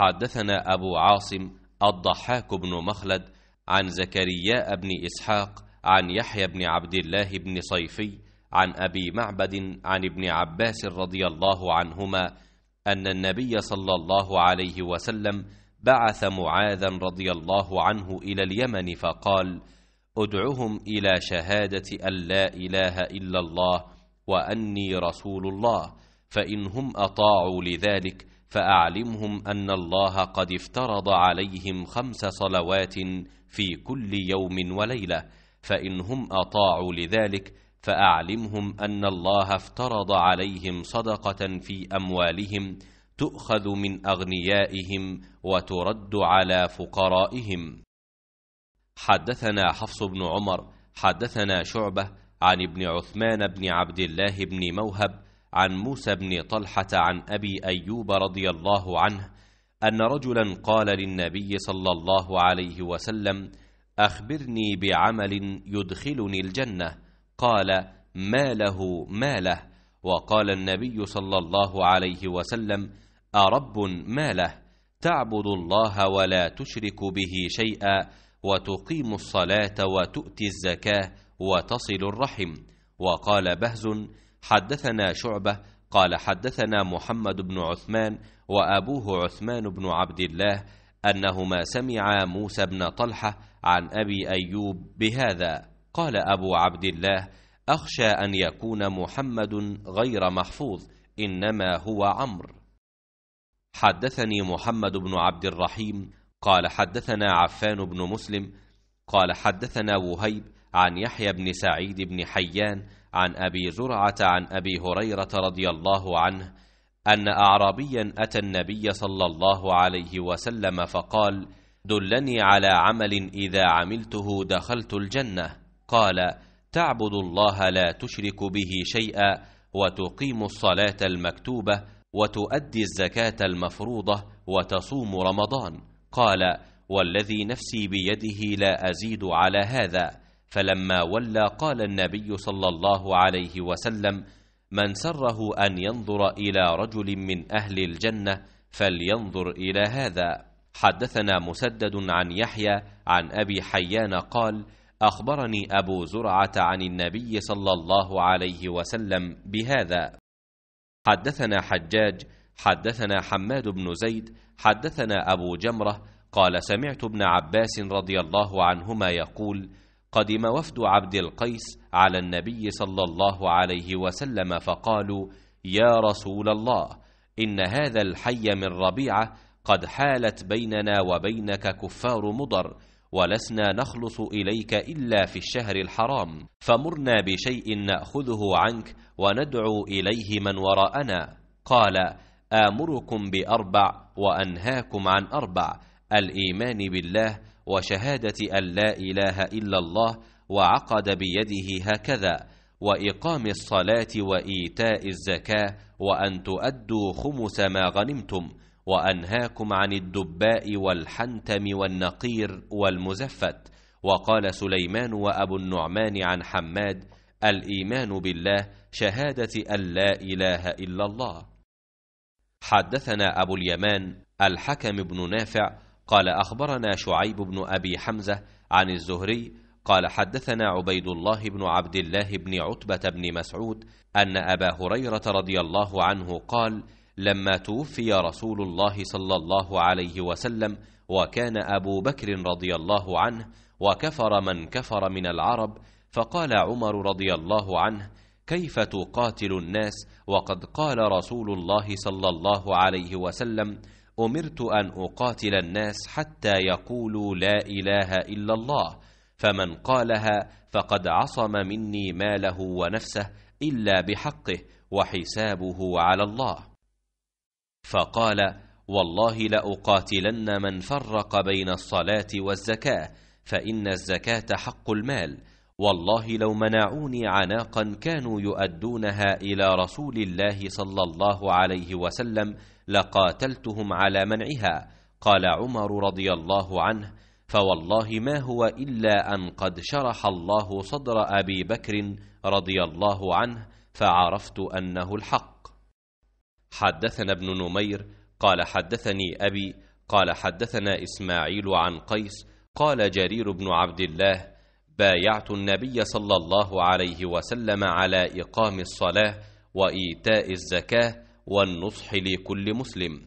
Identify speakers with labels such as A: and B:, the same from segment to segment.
A: حدثنا أبو عاصم الضحاك بن مخلد عن زكريا بن إسحاق عن يحيى بن عبد الله بن صيفي عن أبي معبد عن ابن عباس رضي الله عنهما أن النبي صلى الله عليه وسلم بعث معاذا رضي الله عنه إلى اليمن فقال ادعهم إلى شهادة أن لا إله إلا الله وأني رسول الله فإن هم أطاعوا لذلك فأعلمهم أن الله قد افترض عليهم خمس صلوات في كل يوم وليلة فإن هم أطاعوا لذلك فأعلمهم أن الله افترض عليهم صدقة في أموالهم تؤخذ من أغنيائهم وترد على فقرائهم حدثنا حفص بن عمر حدثنا شعبة عن ابن عثمان بن عبد الله بن موهب عن موسى بن طلحة عن أبي أيوب رضي الله عنه أن رجلا قال للنبي صلى الله عليه وسلم أخبرني بعمل يدخلني الجنة قال ما له ما له وقال النبي صلى الله عليه وسلم أرب ما له تعبد الله ولا تشرك به شيئا وتقيم الصلاة وتؤتي الزكاة وتصل الرحم وقال بهز حدثنا شعبة قال حدثنا محمد بن عثمان وأبوه عثمان بن عبد الله أنهما سمعا موسى بن طلحة عن أبي أيوب بهذا قال أبو عبد الله أخشى أن يكون محمد غير محفوظ إنما هو عمرو حدثني محمد بن عبد الرحيم قال حدثنا عفان بن مسلم قال حدثنا وهيب عن يحيى بن سعيد بن حيان عن أبي زرعة عن أبي هريرة رضي الله عنه أن أعرابيا أتى النبي صلى الله عليه وسلم فقال دلني على عمل إذا عملته دخلت الجنة قال تعبد الله لا تشرك به شيئا وتقيم الصلاة المكتوبة وتؤدي الزكاة المفروضة وتصوم رمضان قال والذي نفسي بيده لا أزيد على هذا فلما ولى قال النبي صلى الله عليه وسلم من سره ان ينظر الى رجل من اهل الجنه فلينظر الى هذا حدثنا مسدد عن يحيى عن ابي حيان قال اخبرني ابو زرعه عن النبي صلى الله عليه وسلم بهذا حدثنا حجاج حدثنا حماد بن زيد حدثنا ابو جمره قال سمعت ابن عباس رضي الله عنهما يقول قدم وفد عبد القيس على النبي صلى الله عليه وسلم فقالوا يا رسول الله إن هذا الحي من ربيعة قد حالت بيننا وبينك كفار مضر ولسنا نخلص إليك إلا في الشهر الحرام فمرنا بشيء نأخذه عنك وندعو إليه من وراءنا قال آمركم بأربع وأنهاكم عن أربع الإيمان بالله وشهادة أن لا إله إلا الله وعقد بيده هكذا وإقام الصلاة وإيتاء الزكاة وأن تؤدوا خمس ما غنمتم وأنهاكم عن الدباء والحنتم والنقير والمزفت وقال سليمان وأبو النعمان عن حماد الإيمان بالله شهادة أن لا إله إلا الله حدثنا أبو اليمان الحكم بن نافع قال أخبرنا شعيب بن أبي حمزة عن الزهري قال حدثنا عبيد الله بن عبد الله بن عتبة بن مسعود أن أبا هريرة رضي الله عنه قال لما توفي رسول الله صلى الله عليه وسلم وكان أبو بكر رضي الله عنه وكفر من كفر من العرب فقال عمر رضي الله عنه كيف تقاتل الناس وقد قال رسول الله صلى الله عليه وسلم امرت ان اقاتل الناس حتى يقولوا لا اله الا الله فمن قالها فقد عصم مني ماله ونفسه الا بحقه وحسابه على الله فقال والله لاقاتلن من فرق بين الصلاه والزكاه فان الزكاه حق المال والله لو منعوني عناقا كانوا يؤدونها الى رسول الله صلى الله عليه وسلم لقاتلتهم على منعها قال عمر رضي الله عنه فوالله ما هو الا ان قد شرح الله صدر ابي بكر رضي الله عنه فعرفت انه الحق حدثنا ابن نمير قال حدثني ابي قال حدثنا اسماعيل عن قيس قال جرير بن عبد الله بايعت النبي صلى الله عليه وسلم على اقام الصلاه وايتاء الزكاه والنصح لكل مسلم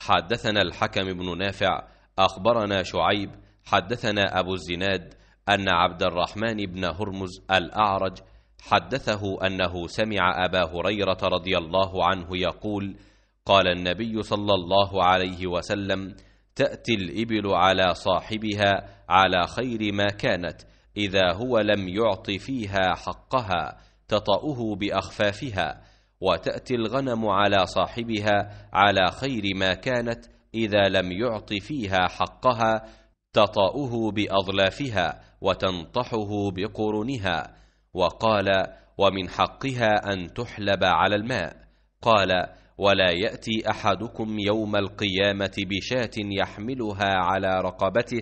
A: حدثنا الحكم بن نافع أخبرنا شعيب حدثنا أبو الزناد أن عبد الرحمن بن هرمز الأعرج حدثه أنه سمع أبا هريرة رضي الله عنه يقول قال النبي صلى الله عليه وسلم تأتي الإبل على صاحبها على خير ما كانت إذا هو لم يعط فيها حقها تطأه بأخفافها وتأتي الغنم على صاحبها على خير ما كانت إذا لم يعط فيها حقها تطأه بأظلافها وتنطحه بقرنها وقال ومن حقها أن تحلب على الماء قال ولا يأتي أحدكم يوم القيامة بشاة يحملها على رقبته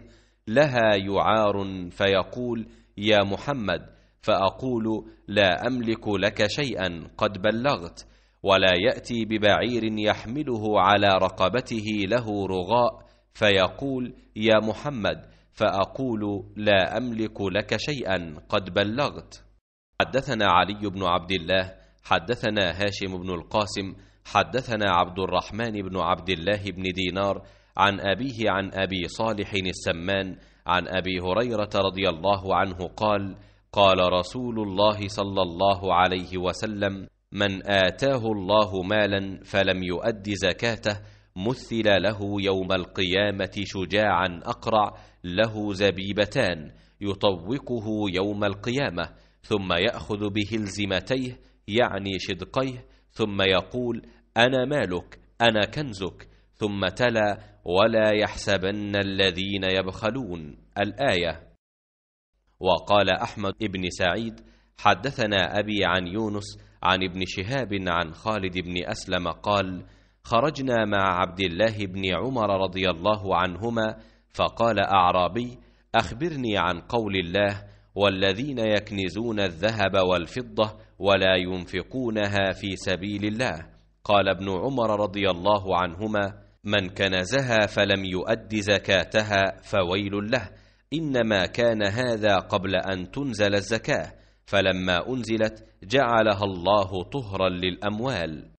A: لها يعار فيقول يا محمد فأقول لا أملك لك شيئا قد بلغت ولا يأتي ببعير يحمله على رقبته له رغاء فيقول يا محمد فأقول لا أملك لك شيئا قد بلغت حدثنا علي بن عبد الله حدثنا هاشم بن القاسم حدثنا عبد الرحمن بن عبد الله بن دينار عن أبيه عن أبي صالح السمان عن أبي هريرة رضي الله عنه قال قال رسول الله صلى الله عليه وسلم من آتاه الله مالا فلم يؤد زكاته مثل له يوم القيامة شجاعا أقرع له زبيبتان يطوقه يوم القيامة ثم يأخذ بهلزمتيه يعني شدقيه ثم يقول أنا مالك أنا كنزك ثم تلا ولا يحسبن الذين يبخلون الآية وقال أحمد بن سعيد حدثنا أبي عن يونس عن ابن شهاب عن خالد بن أسلم قال خرجنا مع عبد الله بن عمر رضي الله عنهما فقال أعرابي أخبرني عن قول الله والذين يكنزون الذهب والفضة ولا ينفقونها في سبيل الله قال ابن عمر رضي الله عنهما من كنزها فلم يؤد زكاتها فويل له إنما كان هذا قبل أن تنزل الزكاة فلما أنزلت جعلها الله طهرا للأموال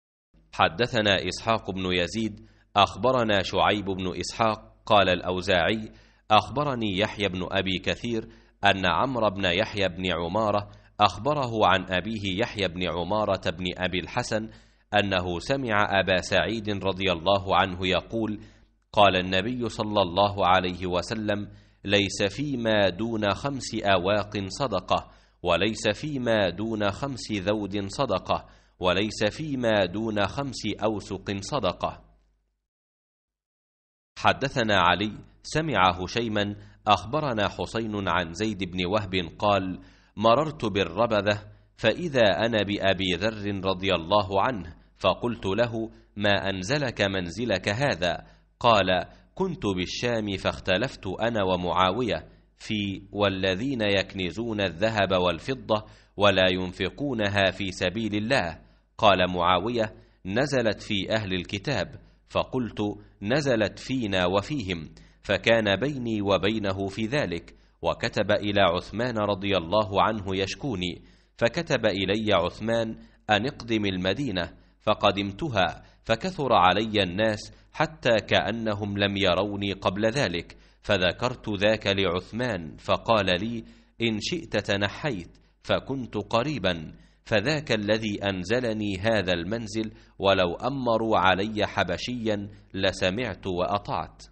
A: حدثنا إسحاق بن يزيد أخبرنا شعيب بن إسحاق قال الأوزاعي أخبرني يحيى بن أبي كثير أن عمرو بن يحيى بن عمارة أخبره عن أبيه يحيى بن عمارة بن أبي الحسن أنه سمع أبا سعيد رضي الله عنه يقول قال النبي صلى الله عليه وسلم ليس فيما دون خمس أواق صدقة وليس فيما دون خمس ذود صدقة وليس فيما دون خمس أوسق صدقة حدثنا علي سمع هشيما أخبرنا حسين عن زيد بن وهب قال مررت بالربذة فإذا أنا بأبي ذر رضي الله عنه فقلت له ما أنزلك منزلك هذا قال كنت بالشام فاختلفت أنا ومعاوية في والذين يكنزون الذهب والفضة ولا ينفقونها في سبيل الله قال معاوية نزلت في أهل الكتاب فقلت نزلت فينا وفيهم فكان بيني وبينه في ذلك وكتب إلى عثمان رضي الله عنه يشكوني فكتب إلي عثمان أن اقدم المدينة فقدمتها فكثر علي الناس حتى كأنهم لم يروني قبل ذلك فذكرت ذاك لعثمان فقال لي إن شئت تنحيت فكنت قريبا فذاك الذي أنزلني هذا المنزل ولو أمروا علي حبشيا لسمعت وأطعت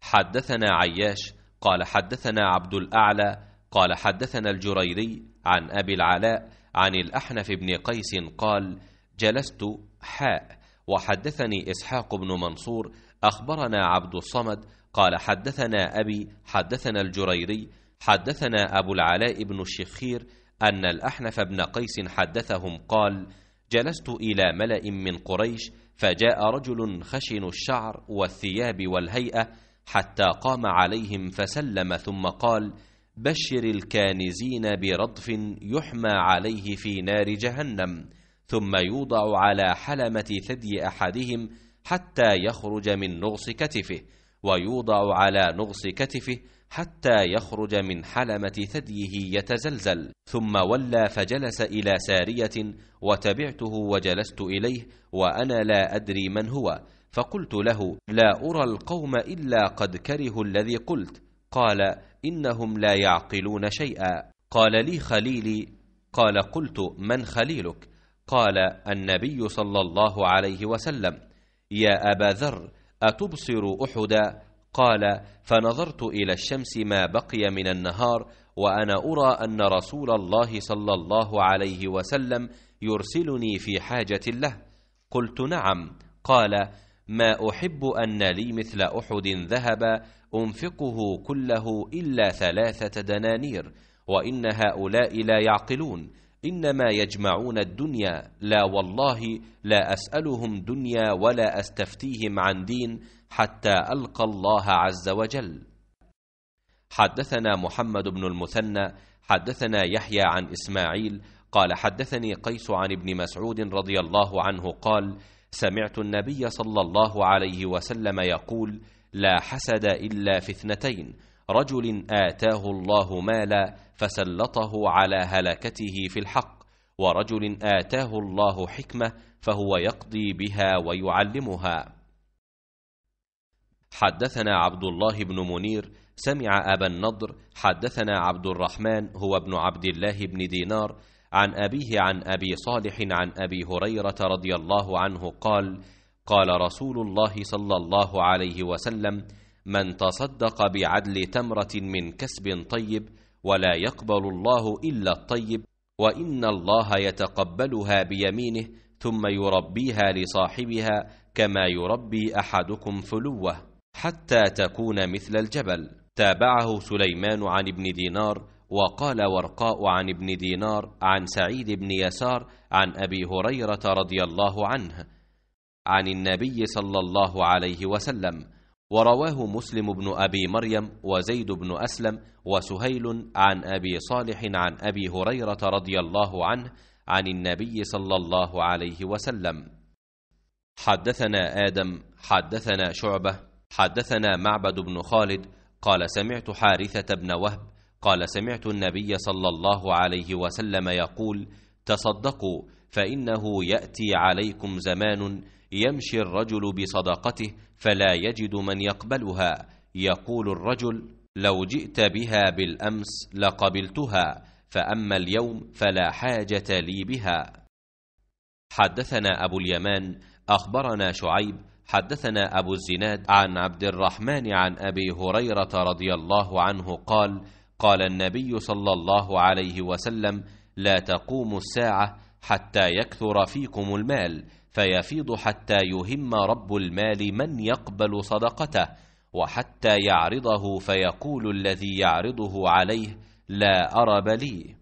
A: حدثنا عياش قال حدثنا عبد الأعلى قال حدثنا الجريري عن أبي العلاء عن الأحنف بن قيس قال جلست حاء وحدثني إسحاق بن منصور أخبرنا عبد الصمد قال حدثنا أبي حدثنا الجريري حدثنا أبو العلاء بن الشخير أن الأحنف بن قيس حدثهم قال جلست إلى ملأ من قريش فجاء رجل خشن الشعر والثياب والهيئة حتى قام عليهم فسلم ثم قال بشر الكانزين برضف يحمى عليه في نار جهنم ثم يوضع على حلمة ثدي أحدهم حتى يخرج من نغص كتفه ويوضع على نغص كتفه حتى يخرج من حلمة ثديه يتزلزل ثم ولى فجلس إلى سارية وتبعته وجلست إليه وأنا لا أدري من هو فقلت له لا أرى القوم إلا قد كرهوا الذي قلت قال إنهم لا يعقلون شيئا قال لي خليلي قال قلت من خليلك قال النبي صلى الله عليه وسلم يا أبا ذر أتبصر أحدا قال فنظرت إلى الشمس ما بقي من النهار وأنا أرى أن رسول الله صلى الله عليه وسلم يرسلني في حاجة له قلت نعم قال ما أحب أن لي مثل أحد ذهبا أنفقه كله إلا ثلاثة دنانير وإن هؤلاء لا يعقلون إنما يجمعون الدنيا لا والله لا أسألهم دنيا ولا أستفتيهم عن دين حتى ألقى الله عز وجل حدثنا محمد بن المثنى حدثنا يحيى عن إسماعيل قال حدثني قيس عن ابن مسعود رضي الله عنه قال سمعت النبي صلى الله عليه وسلم يقول لا حسد إلا في اثنتين رجل آتاه الله مالا فسلطه على هلكته في الحق ورجل آتاه الله حكمة فهو يقضي بها ويعلمها حدثنا عبد الله بن منير سمع أبا النضر حدثنا عبد الرحمن هو ابن عبد الله بن دينار عن أبيه عن أبي صالح عن أبي هريرة رضي الله عنه قال قال رسول الله صلى الله عليه وسلم من تصدق بعدل تمرة من كسب طيب ولا يقبل الله إلا الطيب وإن الله يتقبلها بيمينه ثم يربيها لصاحبها كما يربي أحدكم فلوه حتى تكون مثل الجبل تابعه سليمان عن ابن دينار وقال ورقاء عن ابن دينار عن سعيد بن يسار عن أبي هريرة رضي الله عنه عن النبي صلى الله عليه وسلم ورواه مسلم بن أبي مريم وزيد بن أسلم وسهيل عن أبي صالح عن أبي هريرة رضي الله عنه عن النبي صلى الله عليه وسلم حدثنا آدم حدثنا شعبة حدثنا معبد بن خالد قال سمعت حارثة بن وهب قال سمعت النبي صلى الله عليه وسلم يقول تصدقوا فإنه يأتي عليكم زمان يمشي الرجل بصدقته فلا يجد من يقبلها يقول الرجل لو جئت بها بالأمس لقبلتها فأما اليوم فلا حاجة لي بها حدثنا أبو اليمان أخبرنا شعيب حدثنا أبو الزناد عن عبد الرحمن عن أبي هريرة رضي الله عنه قال قال النبي صلى الله عليه وسلم لا تقوم الساعة حتى يكثر فيكم المال فيفيض حتى يهم رب المال من يقبل صدقته وحتى يعرضه فيقول الذي يعرضه عليه لا أرب لي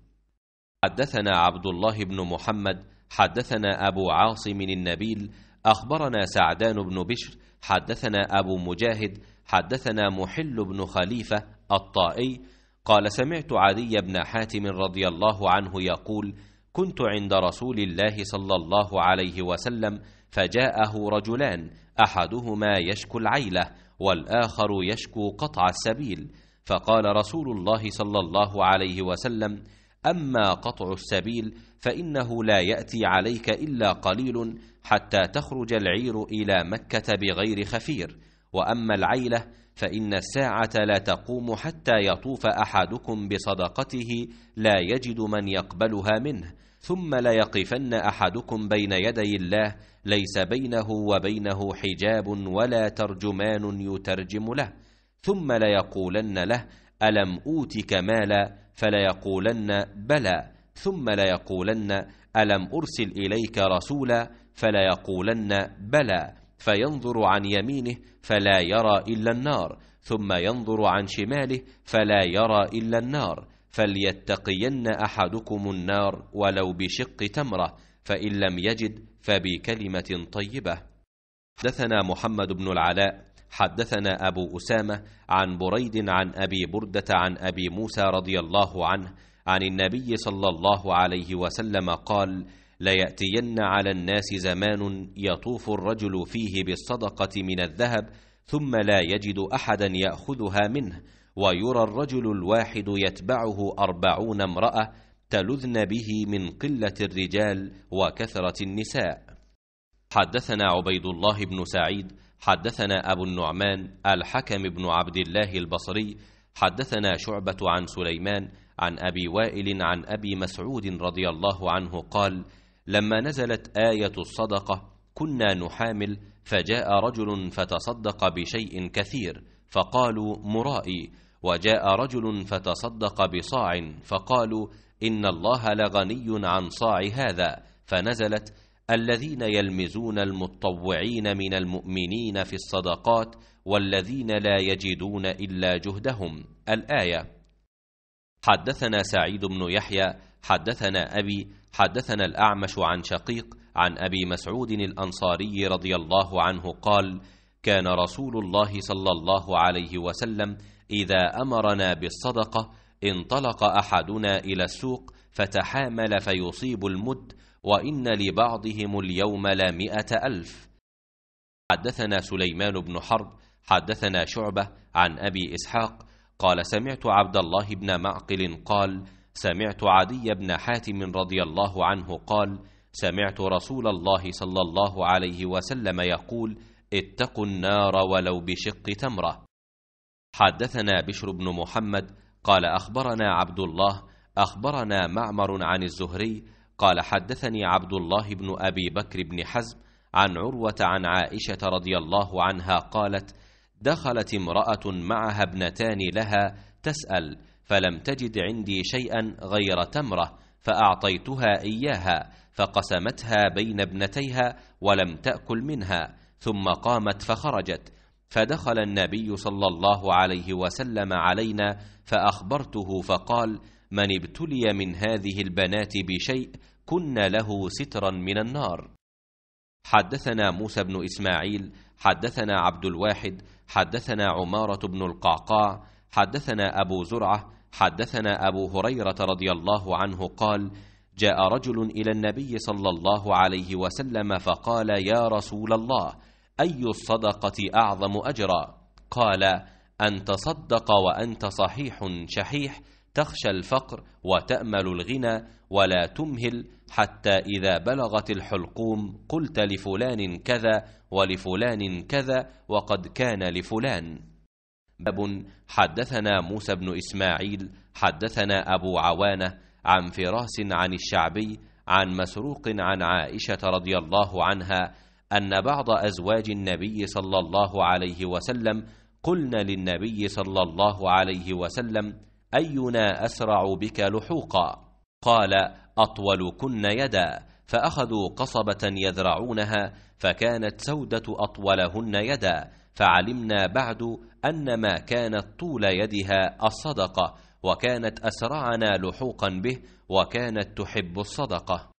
A: حدثنا عبد الله بن محمد حدثنا أبو عاصم النبيل أخبرنا سعدان بن بشر حدثنا أبو مجاهد حدثنا محل بن خليفة الطائي قال سمعت عدي بن حاتم رضي الله عنه يقول كنت عند رسول الله صلى الله عليه وسلم فجاءه رجلان احدهما يشكو العيله والاخر يشكو قطع السبيل فقال رسول الله صلى الله عليه وسلم اما قطع السبيل فانه لا ياتي عليك الا قليل حتى تخرج العير الى مكه بغير خفير واما العيله فان الساعه لا تقوم حتى يطوف احدكم بصدقته لا يجد من يقبلها منه ثم ليقفن احدكم بين يدي الله ليس بينه وبينه حجاب ولا ترجمان يترجم له ثم ليقولن له الم اوتك مالا فليقولن بلى ثم ليقولن الم ارسل اليك رسولا فليقولن بلى فينظر عن يمينه فلا يرى إلا النار ثم ينظر عن شماله فلا يرى إلا النار فليتقين أحدكم النار ولو بشق تمرة فإن لم يجد فبكلمة طيبة حدثنا محمد بن العلاء حدثنا أبو أسامة عن بريد عن أبي بردة عن أبي موسى رضي الله عنه عن النبي صلى الله عليه وسلم قال لياتين على الناس زمان يطوف الرجل فيه بالصدقه من الذهب ثم لا يجد احدا ياخذها منه ويرى الرجل الواحد يتبعه اربعون امراه تلذن به من قله الرجال وكثره النساء حدثنا عبيد الله بن سعيد حدثنا ابو النعمان الحكم بن عبد الله البصري حدثنا شعبه عن سليمان عن ابي وائل عن ابي مسعود رضي الله عنه قال لما نزلت آية الصدقة كنا نحامل فجاء رجل فتصدق بشيء كثير فقالوا مرائي وجاء رجل فتصدق بصاع فقالوا إن الله لغني عن صاع هذا فنزلت الذين يلمزون المتطوعين من المؤمنين في الصدقات والذين لا يجدون إلا جهدهم الآية حدثنا سعيد بن يحيى حدثنا أبي حدثنا الأعمش عن شقيق عن أبي مسعود الأنصاري رضي الله عنه قال كان رسول الله صلى الله عليه وسلم إذا أمرنا بالصدقة انطلق أحدنا إلى السوق فتحامل فيصيب المد وإن لبعضهم اليوم لا مئة ألف حدثنا سليمان بن حرب حدثنا شعبة عن أبي إسحاق قال سمعت عبد الله بن معقل قال سمعت عدي بن حاتم رضي الله عنه قال سمعت رسول الله صلى الله عليه وسلم يقول اتقوا النار ولو بشق تمره حدثنا بشر بن محمد قال اخبرنا عبد الله اخبرنا معمر عن الزهري قال حدثني عبد الله بن ابي بكر بن حزم عن عروه عن عائشه رضي الله عنها قالت دخلت امراه معها ابنتان لها تسال فلم تجد عندي شيئا غير تمره فاعطيتها اياها فقسمتها بين ابنتيها ولم تاكل منها ثم قامت فخرجت فدخل النبي صلى الله عليه وسلم علينا فاخبرته فقال من ابتلي من هذه البنات بشيء كن له سترا من النار حدثنا موسى بن اسماعيل حدثنا عبد الواحد حدثنا عماره بن القعقاع حدثنا ابو زرعه حدثنا أبو هريرة رضي الله عنه قال جاء رجل إلى النبي صلى الله عليه وسلم فقال يا رسول الله أي الصدقة أعظم أجرا قال أن تصدق وأنت صحيح شحيح تخشى الفقر وتأمل الغنى ولا تمهل حتى إذا بلغت الحلقوم قلت لفلان كذا ولفلان كذا وقد كان لفلان باب حدثنا موسى بن إسماعيل حدثنا أبو عوانة عن فراس عن الشعبي عن مسروق عن عائشة رضي الله عنها أن بعض أزواج النبي صلى الله عليه وسلم قلن للنبي صلى الله عليه وسلم أينا أسرع بك لحوقا قال أطولكن يدا فأخذوا قصبة يذرعونها فكانت سودة أطولهن يدا فعلمنا بعد أن ما كانت طول يدها الصدقة وكانت أسرعنا لحوقا به وكانت تحب الصدقة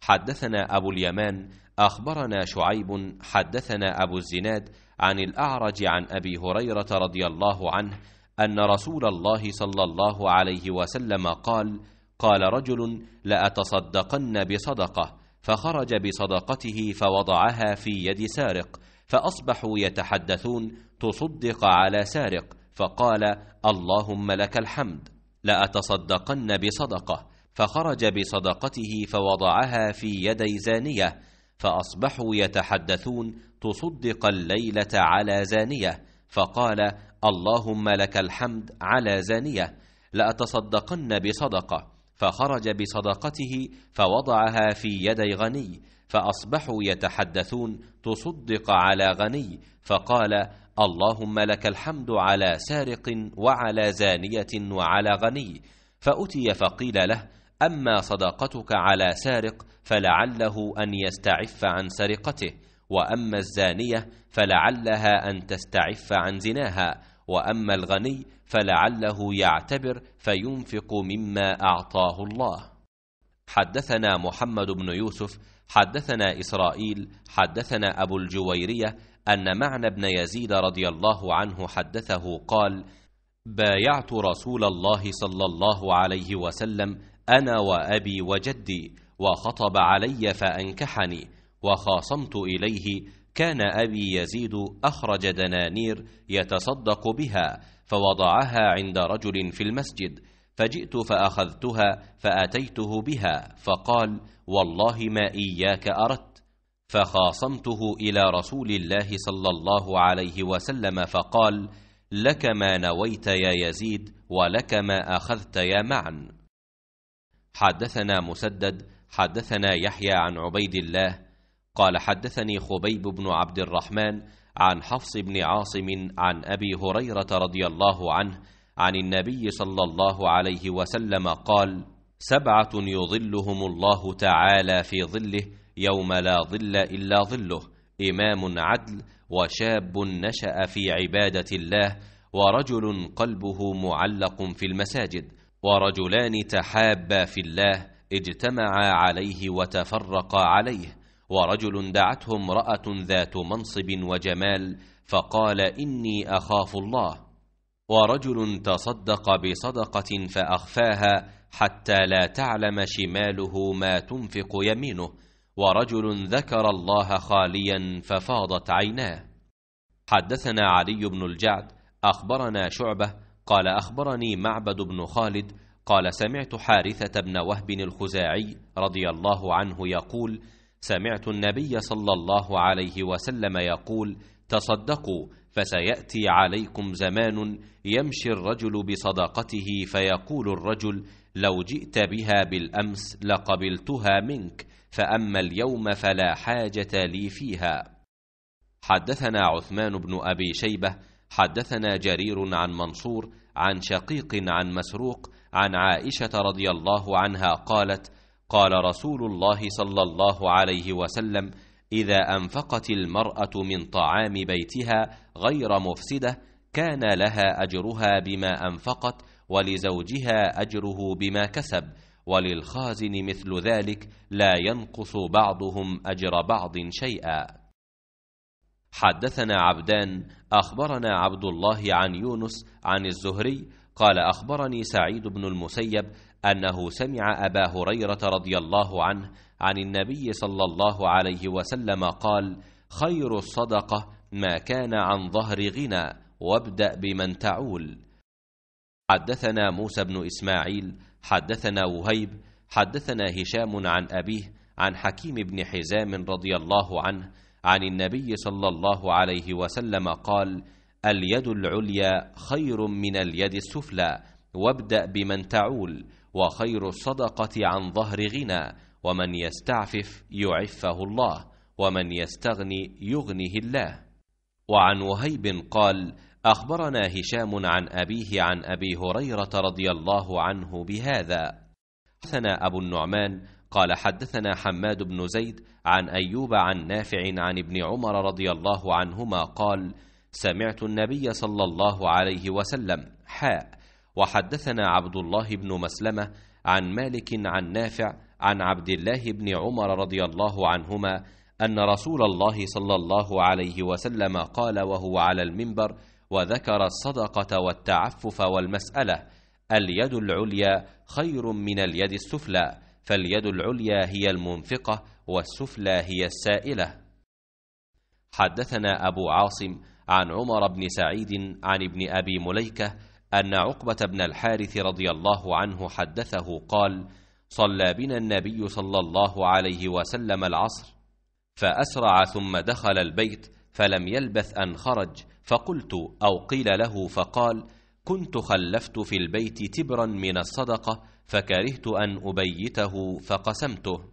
A: حدثنا أبو اليمان أخبرنا شعيب حدثنا أبو الزناد عن الأعرج عن أبي هريرة رضي الله عنه أن رسول الله صلى الله عليه وسلم قال قال رجل لأتصدقن بصدقة فخرج بصدقته فوضعها في يد سارق فأصبحوا يتحدثون تصدق على سارق فقال اللهم لك الحمد لأتصدقن بصدقة فخرج بصدقته فوضعها في يدي زانية فأصبحوا يتحدثون تصدق الليلة على زانية فقال اللهم لك الحمد على زانية لأتصدقن بصدقة فخرج بصدقته فوضعها في يدي غني فأصبحوا يتحدثون تصدق على غني فقال اللهم لك الحمد على سارق وعلى زانية وعلى غني فأتي فقيل له أما صداقتك على سارق فلعله أن يستعف عن سرقته وأما الزانية فلعلها أن تستعف عن زناها وأما الغني فلعله يعتبر فينفق مما أعطاه الله حدثنا محمد بن يوسف حدثنا إسرائيل حدثنا أبو الجويرية أن معنى بن يزيد رضي الله عنه حدثه قال بايعت رسول الله صلى الله عليه وسلم أنا وأبي وجدي وخطب علي فأنكحني وخاصمت إليه كان أبي يزيد أخرج دنانير يتصدق بها فوضعها عند رجل في المسجد فجئت فأخذتها فأتيته بها فقال والله ما إياك أردت فخاصمته إلى رسول الله صلى الله عليه وسلم فقال لك ما نويت يا يزيد ولك ما أخذت يا معن حدثنا مسدد حدثنا يحيى عن عبيد الله قال حدثني خبيب بن عبد الرحمن عن حفص بن عاصم عن أبي هريرة رضي الله عنه عن النبي صلى الله عليه وسلم قال سبعة يظلهم الله تعالى في ظله يوم لا ظل إلا ظله إمام عدل وشاب نشأ في عبادة الله ورجل قلبه معلق في المساجد ورجلان تحابا في الله اجتمعا عليه وتفرقا عليه ورجل دعته امرأة ذات منصب وجمال فقال إني أخاف الله ورجل تصدق بصدقة فأخفاها حتى لا تعلم شماله ما تنفق يمينه ورجل ذكر الله خاليا ففاضت عيناه حدثنا علي بن الجعد أخبرنا شعبة قال أخبرني معبد بن خالد قال سمعت حارثة بن وهب الخزاعي رضي الله عنه يقول سمعت النبي صلى الله عليه وسلم يقول تصدقوا فسيأتي عليكم زمان يمشي الرجل بصدقته فيقول الرجل لو جئت بها بالأمس لقبلتها منك فأما اليوم فلا حاجة لي فيها حدثنا عثمان بن أبي شيبة حدثنا جرير عن منصور عن شقيق عن مسروق عن عائشة رضي الله عنها قالت قال رسول الله صلى الله عليه وسلم إذا أنفقت المرأة من طعام بيتها غير مفسدة كان لها أجرها بما أنفقت ولزوجها أجره بما كسب وللخازن مثل ذلك لا ينقص بعضهم أجر بعض شيئا حدثنا عبدان أخبرنا عبد الله عن يونس عن الزهري قال أخبرني سعيد بن المسيب أنه سمع أبا هريرة رضي الله عنه عن النبي صلى الله عليه وسلم قال خير الصدقة ما كان عن ظهر غنى وابدأ بمن تعول حدثنا موسى بن إسماعيل حدثنا وهيب حدثنا هشام عن أبيه عن حكيم بن حزام رضي الله عنه عن النبي صلى الله عليه وسلم قال اليد العليا خير من اليد السفلى وابدأ بمن تعول وخير الصدقة عن ظهر غنى ومن يستعفف يعفه الله ومن يستغني يغنه الله وعن وهيب قال اخبرنا هشام عن ابيه عن ابي هريره رضي الله عنه بهذا حدثنا ابو النعمان قال حدثنا حماد بن زيد عن ايوب عن نافع عن ابن عمر رضي الله عنهما قال سمعت النبي صلى الله عليه وسلم حاء وحدثنا عبد الله بن مسلمه عن مالك عن نافع عن عبد الله بن عمر رضي الله عنهما ان رسول الله صلى الله عليه وسلم قال وهو على المنبر وذكر الصدقة والتعفف والمسألة اليد العليا خير من اليد السفلى فاليد العليا هي المنفقة والسفلى هي السائلة حدثنا أبو عاصم عن عمر بن سعيد عن ابن أبي مليكة أن عقبة بن الحارث رضي الله عنه حدثه قال صلى بنا النبي صلى الله عليه وسلم العصر فأسرع ثم دخل البيت فلم يلبث أن خرج فقلت أو قيل له فقال كنت خلفت في البيت تبرا من الصدقة فكرهت أن أبيته فقسمته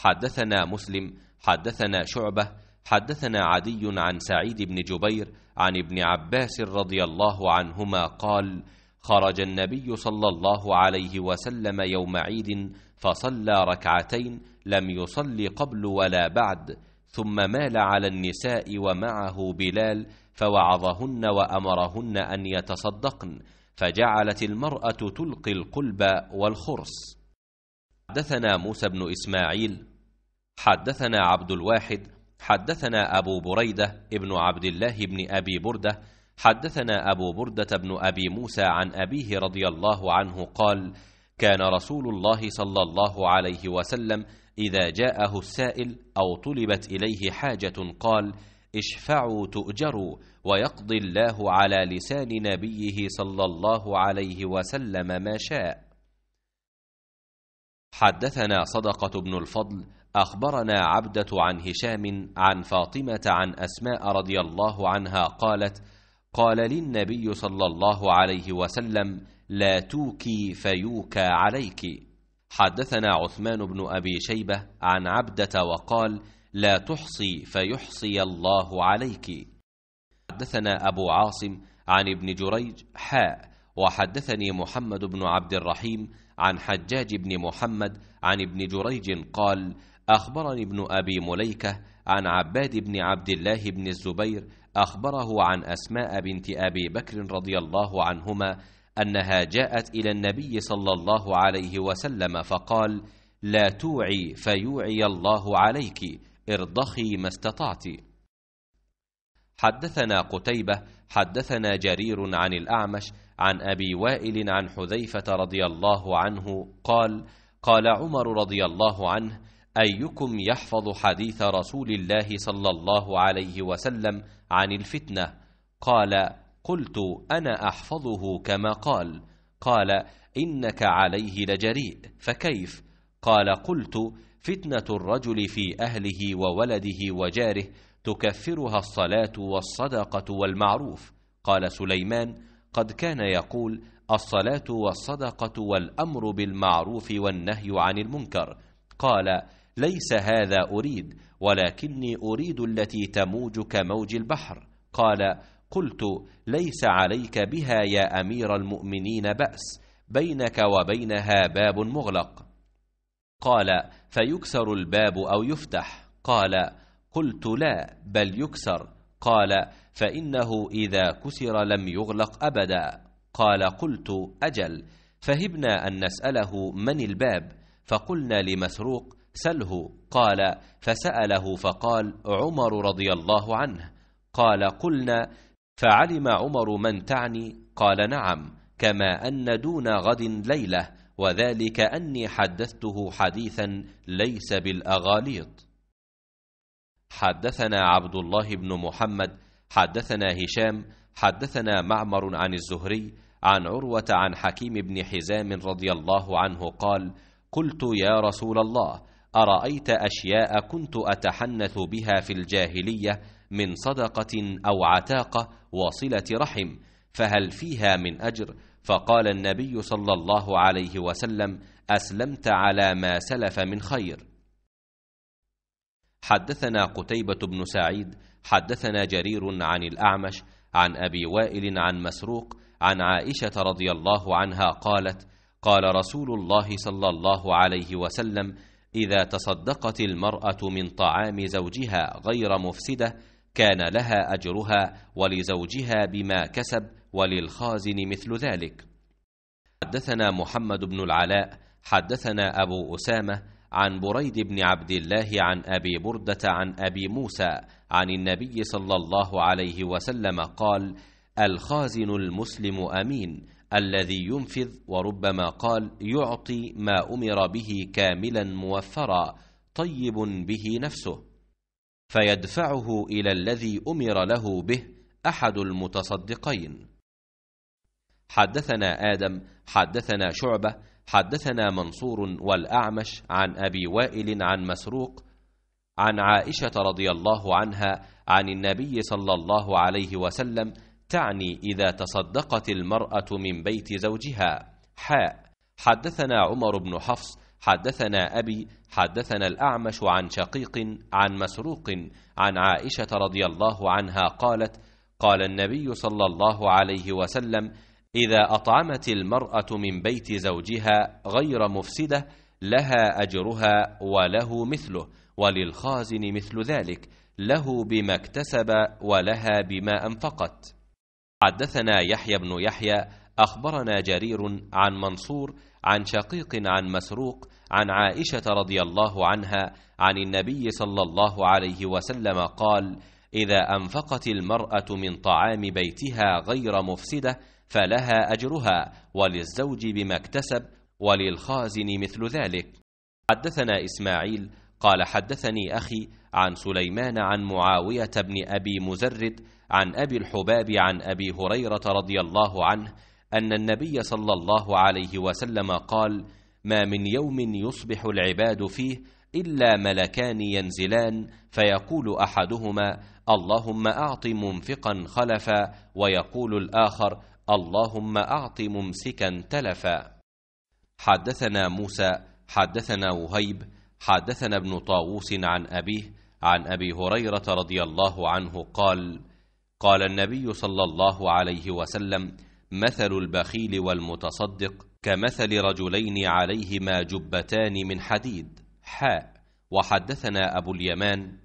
A: حدثنا مسلم حدثنا شعبة حدثنا عدي عن سعيد بن جبير عن ابن عباس رضي الله عنهما قال خرج النبي صلى الله عليه وسلم يوم عيد فصلى ركعتين لم يصلي قبل ولا بعد ثم مال على النساء ومعه بلال فوعظهن وامرهن ان يتصدقن فجعلت المراه تلقي القلب والخرص حدثنا موسى بن اسماعيل حدثنا عبد الواحد حدثنا ابو بريده ابن عبد الله بن ابي برده حدثنا ابو برده بن ابي موسى عن ابيه رضي الله عنه قال كان رسول الله صلى الله عليه وسلم إذا جاءه السائل أو طلبت إليه حاجة قال اشفعوا تؤجروا ويقضي الله على لسان نبيه صلى الله عليه وسلم ما شاء حدثنا صدقة بن الفضل أخبرنا عبدة عن هشام عن فاطمة عن أسماء رضي الله عنها قالت قال للنبي صلى الله عليه وسلم لا توكي فيوكى عليكِ حدثنا عثمان بن أبي شيبة عن عبدة وقال لا تحصي فيحصي الله عليك حدثنا أبو عاصم عن ابن جريج حاء وحدثني محمد بن عبد الرحيم عن حجاج بن محمد عن ابن جريج قال أخبرني ابن أبي مليكة عن عباد بن عبد الله بن الزبير أخبره عن أسماء بنت أبي بكر رضي الله عنهما انها جاءت الى النبي صلى الله عليه وسلم فقال لا توعي فيوعي الله عليك ارضخي ما استطعت حدثنا قتيبه حدثنا جرير عن الاعمش عن ابي وائل عن حذيفه رضي الله عنه قال قال عمر رضي الله عنه ايكم يحفظ حديث رسول الله صلى الله عليه وسلم عن الفتنه قال قلت أنا أحفظه كما قال قال إنك عليه لجريء فكيف قال قلت فتنة الرجل في أهله وولده وجاره تكفرها الصلاة والصدقة والمعروف قال سليمان قد كان يقول الصلاة والصدقة والأمر بالمعروف والنهي عن المنكر قال ليس هذا أريد ولكني أريد التي تموج كموج البحر قال قلت ليس عليك بها يا امير المؤمنين باس بينك وبينها باب مغلق قال فيكسر الباب او يفتح قال قلت لا بل يكسر قال فانه اذا كسر لم يغلق ابدا قال قلت اجل فهبنا ان نساله من الباب فقلنا لمسروق سله قال فساله فقال عمر رضي الله عنه قال قلنا فعلم عمر من تعني قال نعم كما أن دون غد ليلة وذلك أني حدثته حديثا ليس بالأغاليط حدثنا عبد الله بن محمد حدثنا هشام حدثنا معمر عن الزهري عن عروة عن حكيم بن حزام رضي الله عنه قال قلت يا رسول الله أرأيت أشياء كنت أتحنث بها في الجاهلية من صدقة أو عتاقة وصلة رحم فهل فيها من أجر؟ فقال النبي صلى الله عليه وسلم أسلمت على ما سلف من خير حدثنا قتيبة بن سعيد حدثنا جرير عن الأعمش عن أبي وائل عن مسروق عن عائشة رضي الله عنها قالت قال رسول الله صلى الله عليه وسلم إذا تصدقت المرأة من طعام زوجها غير مفسده كان لها أجرها ولزوجها بما كسب وللخازن مثل ذلك حدثنا محمد بن العلاء حدثنا أبو أسامة عن بريد بن عبد الله عن أبي بردة عن أبي موسى عن النبي صلى الله عليه وسلم قال الخازن المسلم أمين الذي ينفذ وربما قال يعطي ما أمر به كاملا موفرا طيب به نفسه فيدفعه إلى الذي أمر له به أحد المتصدقين حدثنا آدم حدثنا شعبة حدثنا منصور والأعمش عن أبي وائل عن مسروق عن عائشة رضي الله عنها عن النبي صلى الله عليه وسلم تعني إذا تصدقت المرأة من بيت زوجها حاء حدثنا عمر بن حفص حدثنا أبي حدثنا الأعمش عن شقيق عن مسروق عن عائشة رضي الله عنها قالت قال النبي صلى الله عليه وسلم إذا أطعمت المرأة من بيت زوجها غير مفسدة لها أجرها وله مثله وللخازن مثل ذلك له بما اكتسب ولها بما أنفقت حدثنا يحيى بن يحيى أخبرنا جرير عن منصور عن شقيق عن مسروق عن عائشه رضي الله عنها عن النبي صلى الله عليه وسلم قال اذا انفقت المراه من طعام بيتها غير مفسده فلها اجرها وللزوج بما اكتسب وللخازن مثل ذلك حدثنا اسماعيل قال حدثني اخي عن سليمان عن معاويه بن ابي مزرد عن ابي الحباب عن ابي هريره رضي الله عنه أن النبي صلى الله عليه وسلم قال ما من يوم يصبح العباد فيه إلا ملكان ينزلان فيقول أحدهما اللهم أعط منفقا خلفا ويقول الآخر اللهم أعط ممسكا تلفا حدثنا موسى حدثنا وهيب حدثنا ابن طاووس عن أبيه عن أبي هريرة رضي الله عنه قال قال النبي صلى الله عليه وسلم مثل البخيل والمتصدق كمثل رجلين عليهما جبتان من حديد حاء وحدثنا أبو اليمان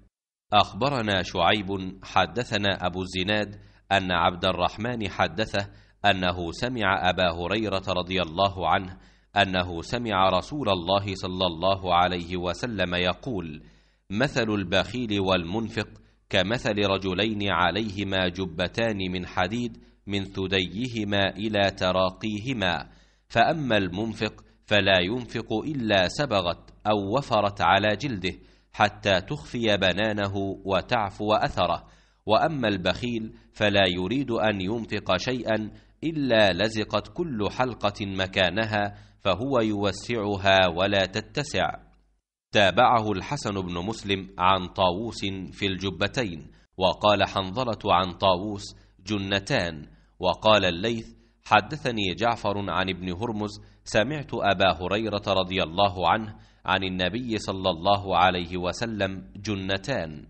A: أخبرنا شعيب حدثنا أبو الزناد أن عبد الرحمن حدثه أنه سمع أبا هريرة رضي الله عنه أنه سمع رسول الله صلى الله عليه وسلم يقول مثل البخيل والمنفق كمثل رجلين عليهما جبتان من حديد من ثديهما إلى تراقيهما فأما المنفق فلا ينفق إلا سبغت أو وفرت على جلده حتى تخفي بنانه وتعفو أثره وأما البخيل فلا يريد أن ينفق شيئا إلا لزقت كل حلقة مكانها فهو يوسعها ولا تتسع تابعه الحسن بن مسلم عن طاووس في الجبتين وقال حنظلة عن طاووس جنتان وقال الليث حدثني جعفر عن ابن هرمز سمعت أبا هريرة رضي الله عنه عن النبي صلى الله عليه وسلم جنتان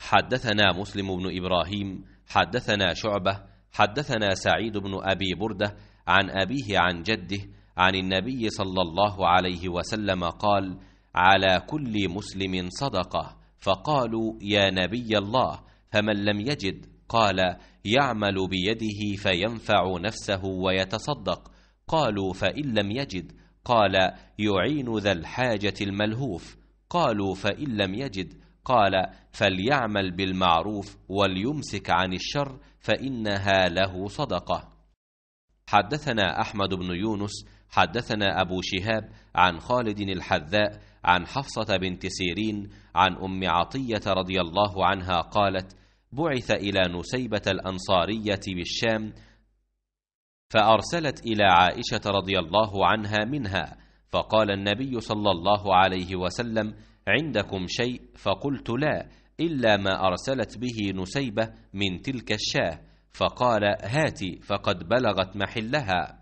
A: حدثنا مسلم بن إبراهيم حدثنا شعبة حدثنا سعيد بن أبي بردة عن أبيه عن جده عن النبي صلى الله عليه وسلم قال على كل مسلم صدقة فقالوا يا نبي الله فمن لم يجد قال يعمل بيده فينفع نفسه ويتصدق قالوا فان لم يجد قال يعين ذا الحاجه الملهوف قالوا فان لم يجد قال فليعمل بالمعروف وليمسك عن الشر فانها له صدقه حدثنا احمد بن يونس حدثنا ابو شهاب عن خالد الحذاء عن حفصه بنت سيرين عن ام عطيه رضي الله عنها قالت بعث إلى نسيبة الأنصارية بالشام فأرسلت إلى عائشة رضي الله عنها منها فقال النبي صلى الله عليه وسلم عندكم شيء فقلت لا إلا ما أرسلت به نسيبة من تلك الشاه فقال هاتي فقد بلغت محلها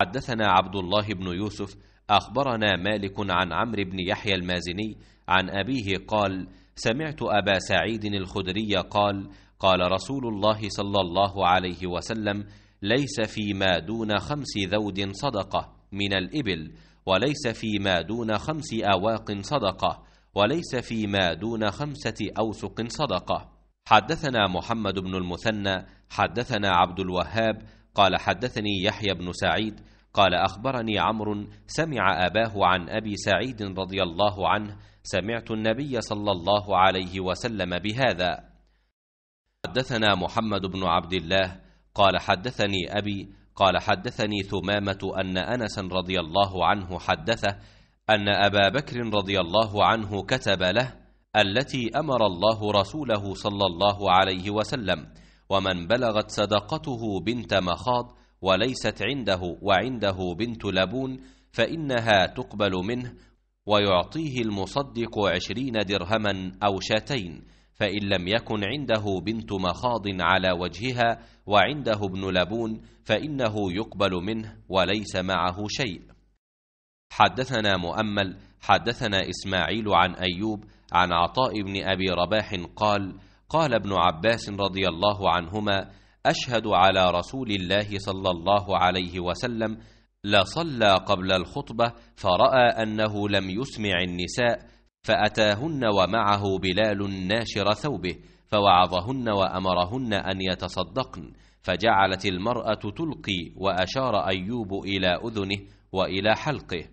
A: حدثنا عبد الله بن يوسف أخبرنا مالك عن عمرو بن يحيى المازني عن أبيه قال سمعت أبا سعيد الخدري قال قال رسول الله صلى الله عليه وسلم ليس فيما دون خمس ذود صدقة من الإبل وليس فيما دون خمس أواق صدقة وليس فيما دون خمسة أوسق صدقة حدثنا محمد بن المثنى حدثنا عبد الوهاب قال حدثني يحيى بن سعيد قال أخبرني عمرو سمع أباه عن أبي سعيد رضي الله عنه سمعت النبي صلى الله عليه وسلم بهذا حدثنا محمد بن عبد الله قال حدثني أبي قال حدثني ثمامة أن أنس رضي الله عنه حدثه أن أبا بكر رضي الله عنه كتب له التي أمر الله رسوله صلى الله عليه وسلم ومن بلغت صدقته بنت مخاض وليست عنده وعنده بنت لبون فإنها تقبل منه ويعطيه المصدق عشرين درهما أو شاتين فإن لم يكن عنده بنت مخاض على وجهها وعنده ابن لبون فإنه يقبل منه وليس معه شيء حدثنا مؤمل حدثنا إسماعيل عن أيوب عن عطاء بن أبي رباح قال قال ابن عباس رضي الله عنهما أشهد على رسول الله صلى الله عليه وسلم لصلى قبل الخطبة فرأى أنه لم يسمع النساء فأتاهن ومعه بلال ناشر ثوبه فوعظهن وأمرهن أن يتصدقن فجعلت المرأة تلقي وأشار أيوب إلى أذنه وإلى حلقه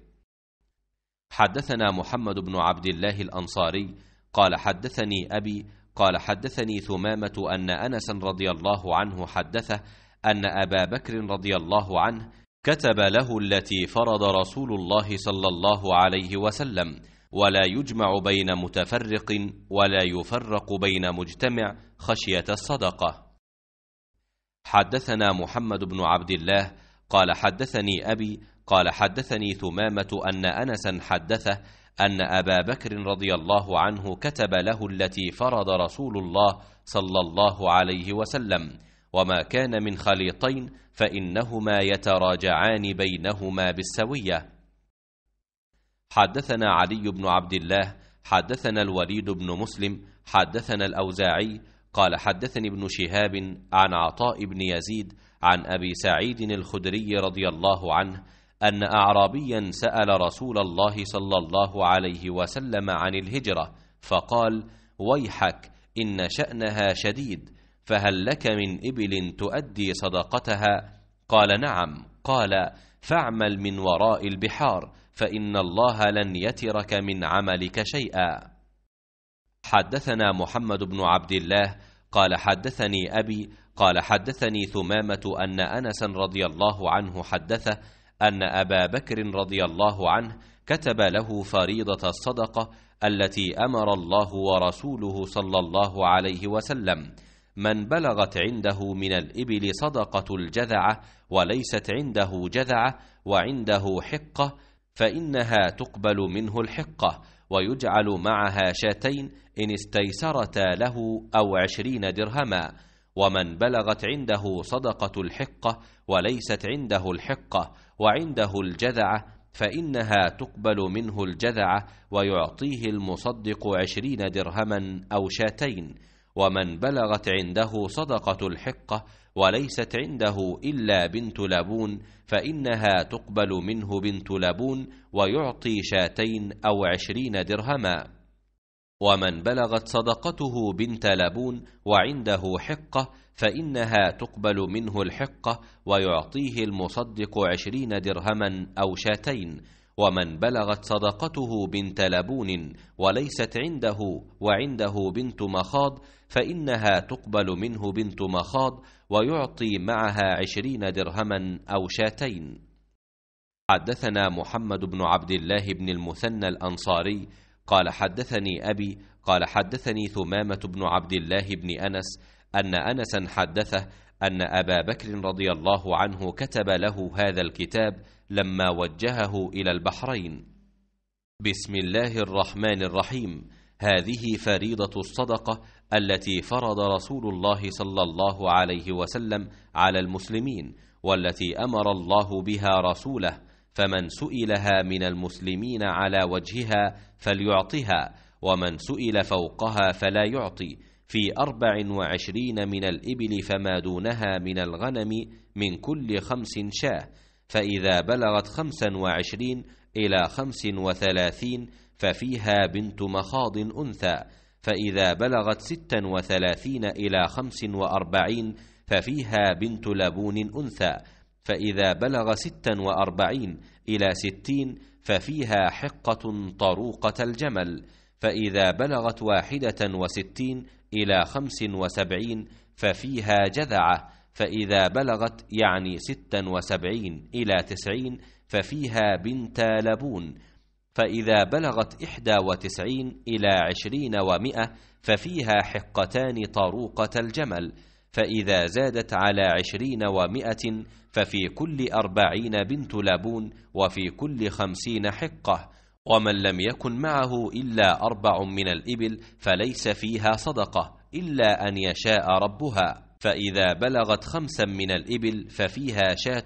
A: حدثنا محمد بن عبد الله الأنصاري قال حدثني أبي قال حدثني ثمامة أن أنس رضي الله عنه حدثه أن أبا بكر رضي الله عنه كتب له التي فرض رسول الله صلى الله عليه وسلم ولا يجمع بين متفرق ولا يفرق بين مجتمع خشيه الصدقه حدثنا محمد بن عبد الله قال حدثني ابي قال حدثني ثمامه ان انسا حدثه ان ابا بكر رضي الله عنه كتب له التي فرض رسول الله صلى الله عليه وسلم وما كان من خليطين فإنهما يتراجعان بينهما بالسوية حدثنا علي بن عبد الله حدثنا الوليد بن مسلم حدثنا الأوزاعي قال حدثني ابن شهاب عن عطاء بن يزيد عن أبي سعيد الخدري رضي الله عنه أن أعرابيا سأل رسول الله صلى الله عليه وسلم عن الهجرة فقال ويحك إن شأنها شديد فهل لك من إبل تؤدي صدقتها قال نعم قال فاعمل من وراء البحار فإن الله لن يترك من عملك شيئا حدثنا محمد بن عبد الله قال حدثني أبي قال حدثني ثمامة أن أنسا رضي الله عنه حدثه أن أبا بكر رضي الله عنه كتب له فريضة الصدقة التي أمر الله ورسوله صلى الله عليه وسلم من بلغت عنده من الإبل صدقة الجذعة وليست عنده جذعة وعنده حقة فإنها تقبل منه الحقة ويجعل معها شاتين إن استيسرتا له أو عشرين درهما ومن بلغت عنده صدقة الحقة وليست عنده الحقة وعنده الجذعة فإنها تقبل منه الجذعة ويعطيه المصدق عشرين درهما أو شاتين ومن بلغت عنده صدقة الحقة وليست عنده إلا بنت لبون فإنها تقبل منه بنت لبون ويعطي شاتين أو عشرين درهما ومن بلغت صدقته بنت لبون وعنده حقة فإنها تقبل منه الحقة ويعطيه المصدق عشرين درهما أو شاتين ومن بلغت صدقته بنت لبون وليست عنده وعنده بنت مخاض فإنها تقبل منه بنت مخاض ويعطي معها عشرين درهما أو شاتين حدثنا محمد بن عبد الله بن المثنى الأنصاري قال حدثني أبي قال حدثني ثمامة بن عبد الله بن أنس أن أنسا حدثه أن أبا بكر رضي الله عنه كتب له هذا الكتاب لما وجهه إلى البحرين بسم الله الرحمن الرحيم هذه فريضة الصدقة التي فرض رسول الله صلى الله عليه وسلم على المسلمين والتي أمر الله بها رسوله فمن سئلها من المسلمين على وجهها فليعطها ومن سئل فوقها فلا يعطي في أربع وعشرين من الإبل فما دونها من الغنم من كل خمس شاه فإذا بلغت خمسا وعشرين إلى خمس وثلاثين ففيها بنت مخاض أنثى فإذا بلغت ستا وثلاثين إلى خمس وأربعين ففيها بنت لبون أنثى فإذا بلغ ستا وأربعين إلى ستين ففيها حقة طروقة الجمل فإذا بلغت واحدة وستين إلى خمس وسبعين ففيها جذعة فإذا بلغت يعني ستا وسبعين إلى تسعين ففيها بنتا لبون فإذا بلغت إحدى وتسعين إلى عشرين ومئة ففيها حقتان طروقة الجمل فإذا زادت على عشرين ومئة ففي كل أربعين بنت لبون وفي كل خمسين حقة ومن لم يكن معه إلا أربع من الإبل فليس فيها صدقة إلا أن يشاء ربها فإذا بلغت خمسا من الإبل ففيها شاة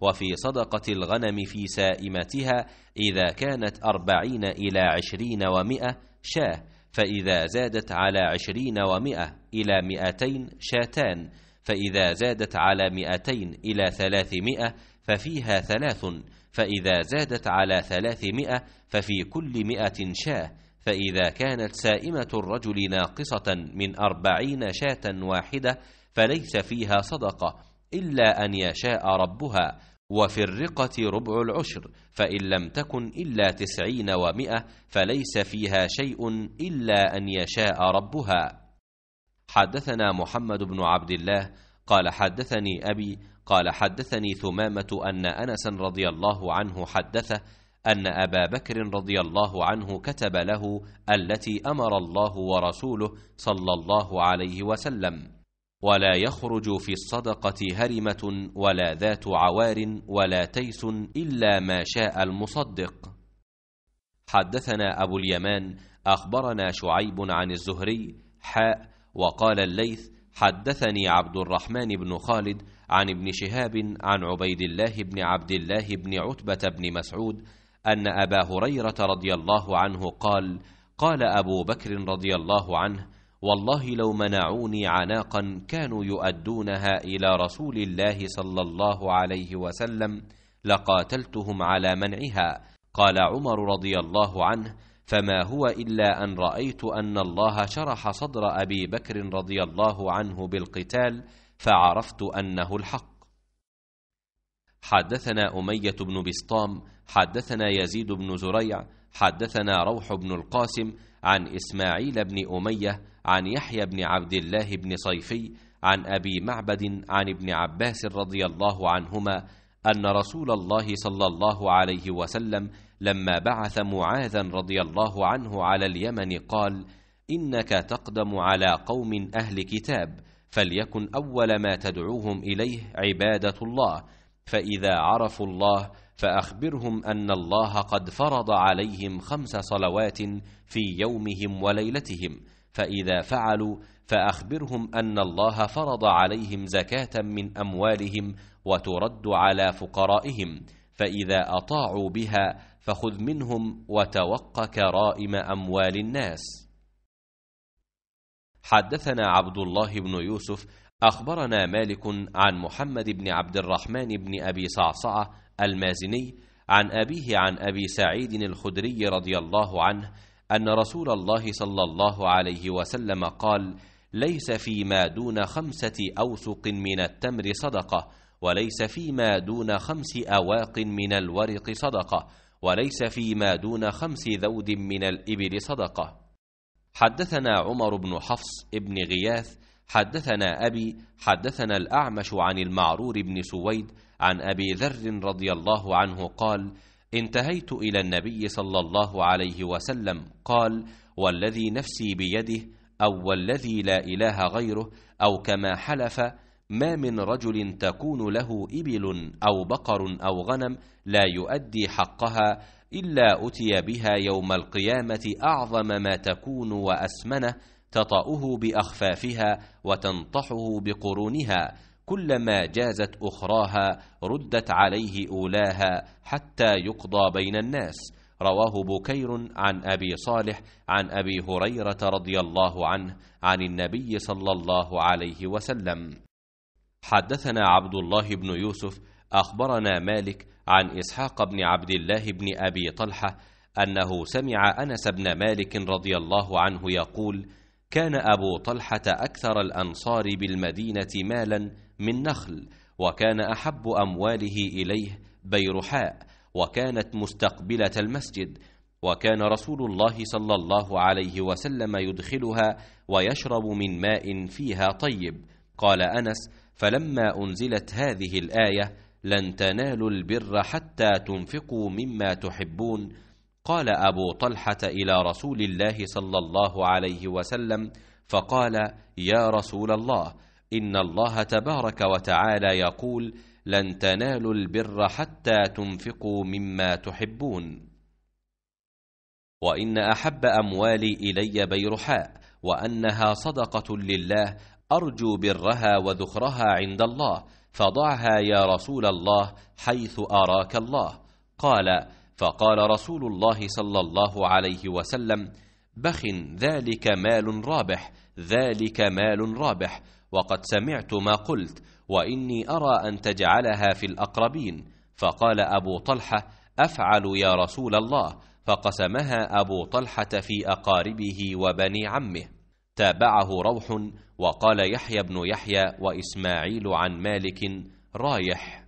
A: وفي صدقة الغنم في سائمتها إذا كانت أربعين إلى عشرين ومائة شاه فإذا زادت على عشرين ومائة إلى مئتين شاتان فإذا زادت على مئتين إلى ثلاثمائة ففيها ثلاث فإذا زادت على ثلاثمائة ففي كل مئة شاه فإذا كانت سائمة الرجل ناقصة من أربعين شاة واحدة فليس فيها صدقة إلا أن يشاء ربها وفي الرقة ربع العشر فإن لم تكن إلا تسعين ومئة فليس فيها شيء إلا أن يشاء ربها حدثنا محمد بن عبد الله قال حدثني أبي قال حدثني ثمامة أن أنس رضي الله عنه حدثه أن أبا بكر رضي الله عنه كتب له التي أمر الله ورسوله صلى الله عليه وسلم ولا يخرج في الصدقة هرمة ولا ذات عوار ولا تيس إلا ما شاء المصدق حدثنا أبو اليمان أخبرنا شعيب عن الزهري حاء وقال الليث حدثني عبد الرحمن بن خالد عن ابن شهاب عن عبيد الله بن عبد الله بن عتبة بن مسعود أن أبا هريرة رضي الله عنه قال قال أبو بكر رضي الله عنه والله لو منعوني عناقا كانوا يؤدونها الى رسول الله صلى الله عليه وسلم لقاتلتهم على منعها قال عمر رضي الله عنه فما هو الا ان رايت ان الله شرح صدر ابي بكر رضي الله عنه بالقتال فعرفت انه الحق حدثنا اميه بن بسطام حدثنا يزيد بن زريع حدثنا روح بن القاسم عن إسماعيل بن أمية عن يحيى بن عبد الله بن صيفي عن أبي معبد عن ابن عباس رضي الله عنهما أن رسول الله صلى الله عليه وسلم لما بعث معاذا رضي الله عنه على اليمن قال: إنك تقدم على قوم أهل كتاب فليكن أول ما تدعوهم إليه عبادة الله فإذا عرفوا الله فأخبرهم أن الله قد فرض عليهم خمس صلوات في يومهم وليلتهم فإذا فعلوا فأخبرهم أن الله فرض عليهم زكاة من أموالهم وترد على فقرائهم فإذا أطاعوا بها فخذ منهم وتوق كرائم أموال الناس حدثنا عبد الله بن يوسف أخبرنا مالك عن محمد بن عبد الرحمن بن أبي صعصعة المازني عن أبيه عن أبي سعيد الخدري رضي الله عنه أن رسول الله صلى الله عليه وسلم قال ليس فيما دون خمسة أوسق من التمر صدقة وليس فيما دون خمس أواق من الورق صدقة وليس فيما دون خمس ذود من الإبل صدقة حدثنا عمر بن حفص ابن غياث حدثنا أبي حدثنا الأعمش عن المعرور بن سويد عن أبي ذر رضي الله عنه قال انتهيت إلى النبي صلى الله عليه وسلم قال والذي نفسي بيده أو والذي لا إله غيره أو كما حلف ما من رجل تكون له إبل أو بقر أو غنم لا يؤدي حقها إلا أتي بها يوم القيامة أعظم ما تكون وأسمنه تطأه بأخفافها وتنطحه بقرونها كلما جازت أخراها ردت عليه أولاها حتى يقضى بين الناس رواه بكير عن أبي صالح عن أبي هريرة رضي الله عنه عن النبي صلى الله عليه وسلم حدثنا عبد الله بن يوسف أخبرنا مالك عن إسحاق بن عبد الله بن أبي طلحة أنه سمع أنس بن مالك رضي الله عنه يقول كان أبو طلحة أكثر الأنصار بالمدينة مالا من نخل وكان أحب أمواله إليه بيرحاء وكانت مستقبلة المسجد وكان رسول الله صلى الله عليه وسلم يدخلها ويشرب من ماء فيها طيب قال أنس فلما أنزلت هذه الآية لن تنالوا البر حتى تنفقوا مما تحبون قال أبو طلحة إلى رسول الله صلى الله عليه وسلم فقال يا رسول الله ان الله تبارك وتعالى يقول لن تنالوا البر حتى تنفقوا مما تحبون وان احب اموالي الي بيرحاء وانها صدقه لله ارجو برها وذخرها عند الله فضعها يا رسول الله حيث اراك الله قال فقال رسول الله صلى الله عليه وسلم بخ ذلك مال رابح ذلك مال رابح وقد سمعت ما قلت واني ارى ان تجعلها في الاقربين فقال ابو طلحه افعل يا رسول الله فقسمها ابو طلحه في اقاربه وبني عمه تابعه روح وقال يحيى بن يحيى واسماعيل عن مالك رايح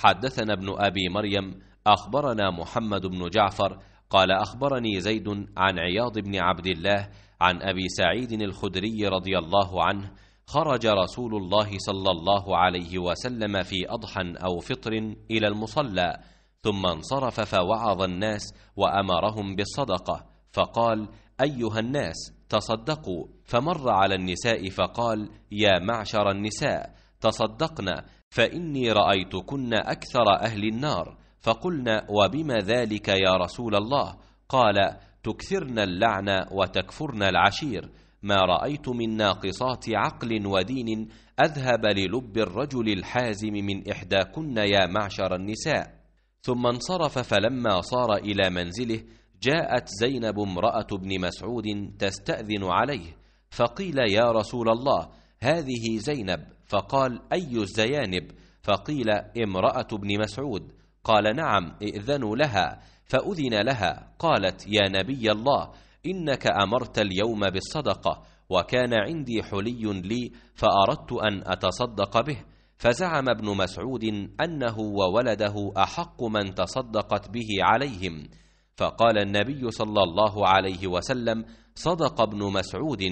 A: حدثنا ابن ابي مريم اخبرنا محمد بن جعفر قال اخبرني زيد عن عياض بن عبد الله عن أبي سعيد الخدري رضي الله عنه خرج رسول الله صلى الله عليه وسلم في أضحى أو فطر إلى المصلى ثم انصرف فوعظ الناس وأمرهم بالصدقة فقال أيها الناس تصدقوا فمر على النساء فقال يا معشر النساء تصدقن فإني رأيتكن أكثر أهل النار فقلنا وبما ذلك يا رسول الله قال تكثرن اللعن وتكفرن العشير ما رأيت من ناقصات عقل ودين أذهب للب الرجل الحازم من إحداكن يا معشر النساء ثم انصرف فلما صار إلى منزله جاءت زينب امرأة ابن مسعود تستأذن عليه فقيل يا رسول الله هذه زينب فقال أي الزيانب فقيل امرأة ابن مسعود قال نعم ائذنوا لها فأذن لها قالت يا نبي الله إنك أمرت اليوم بالصدقة وكان عندي حلي لي فأردت أن أتصدق به فزعم ابن مسعود أنه وولده أحق من تصدقت به عليهم فقال النبي صلى الله عليه وسلم صدق ابن مسعود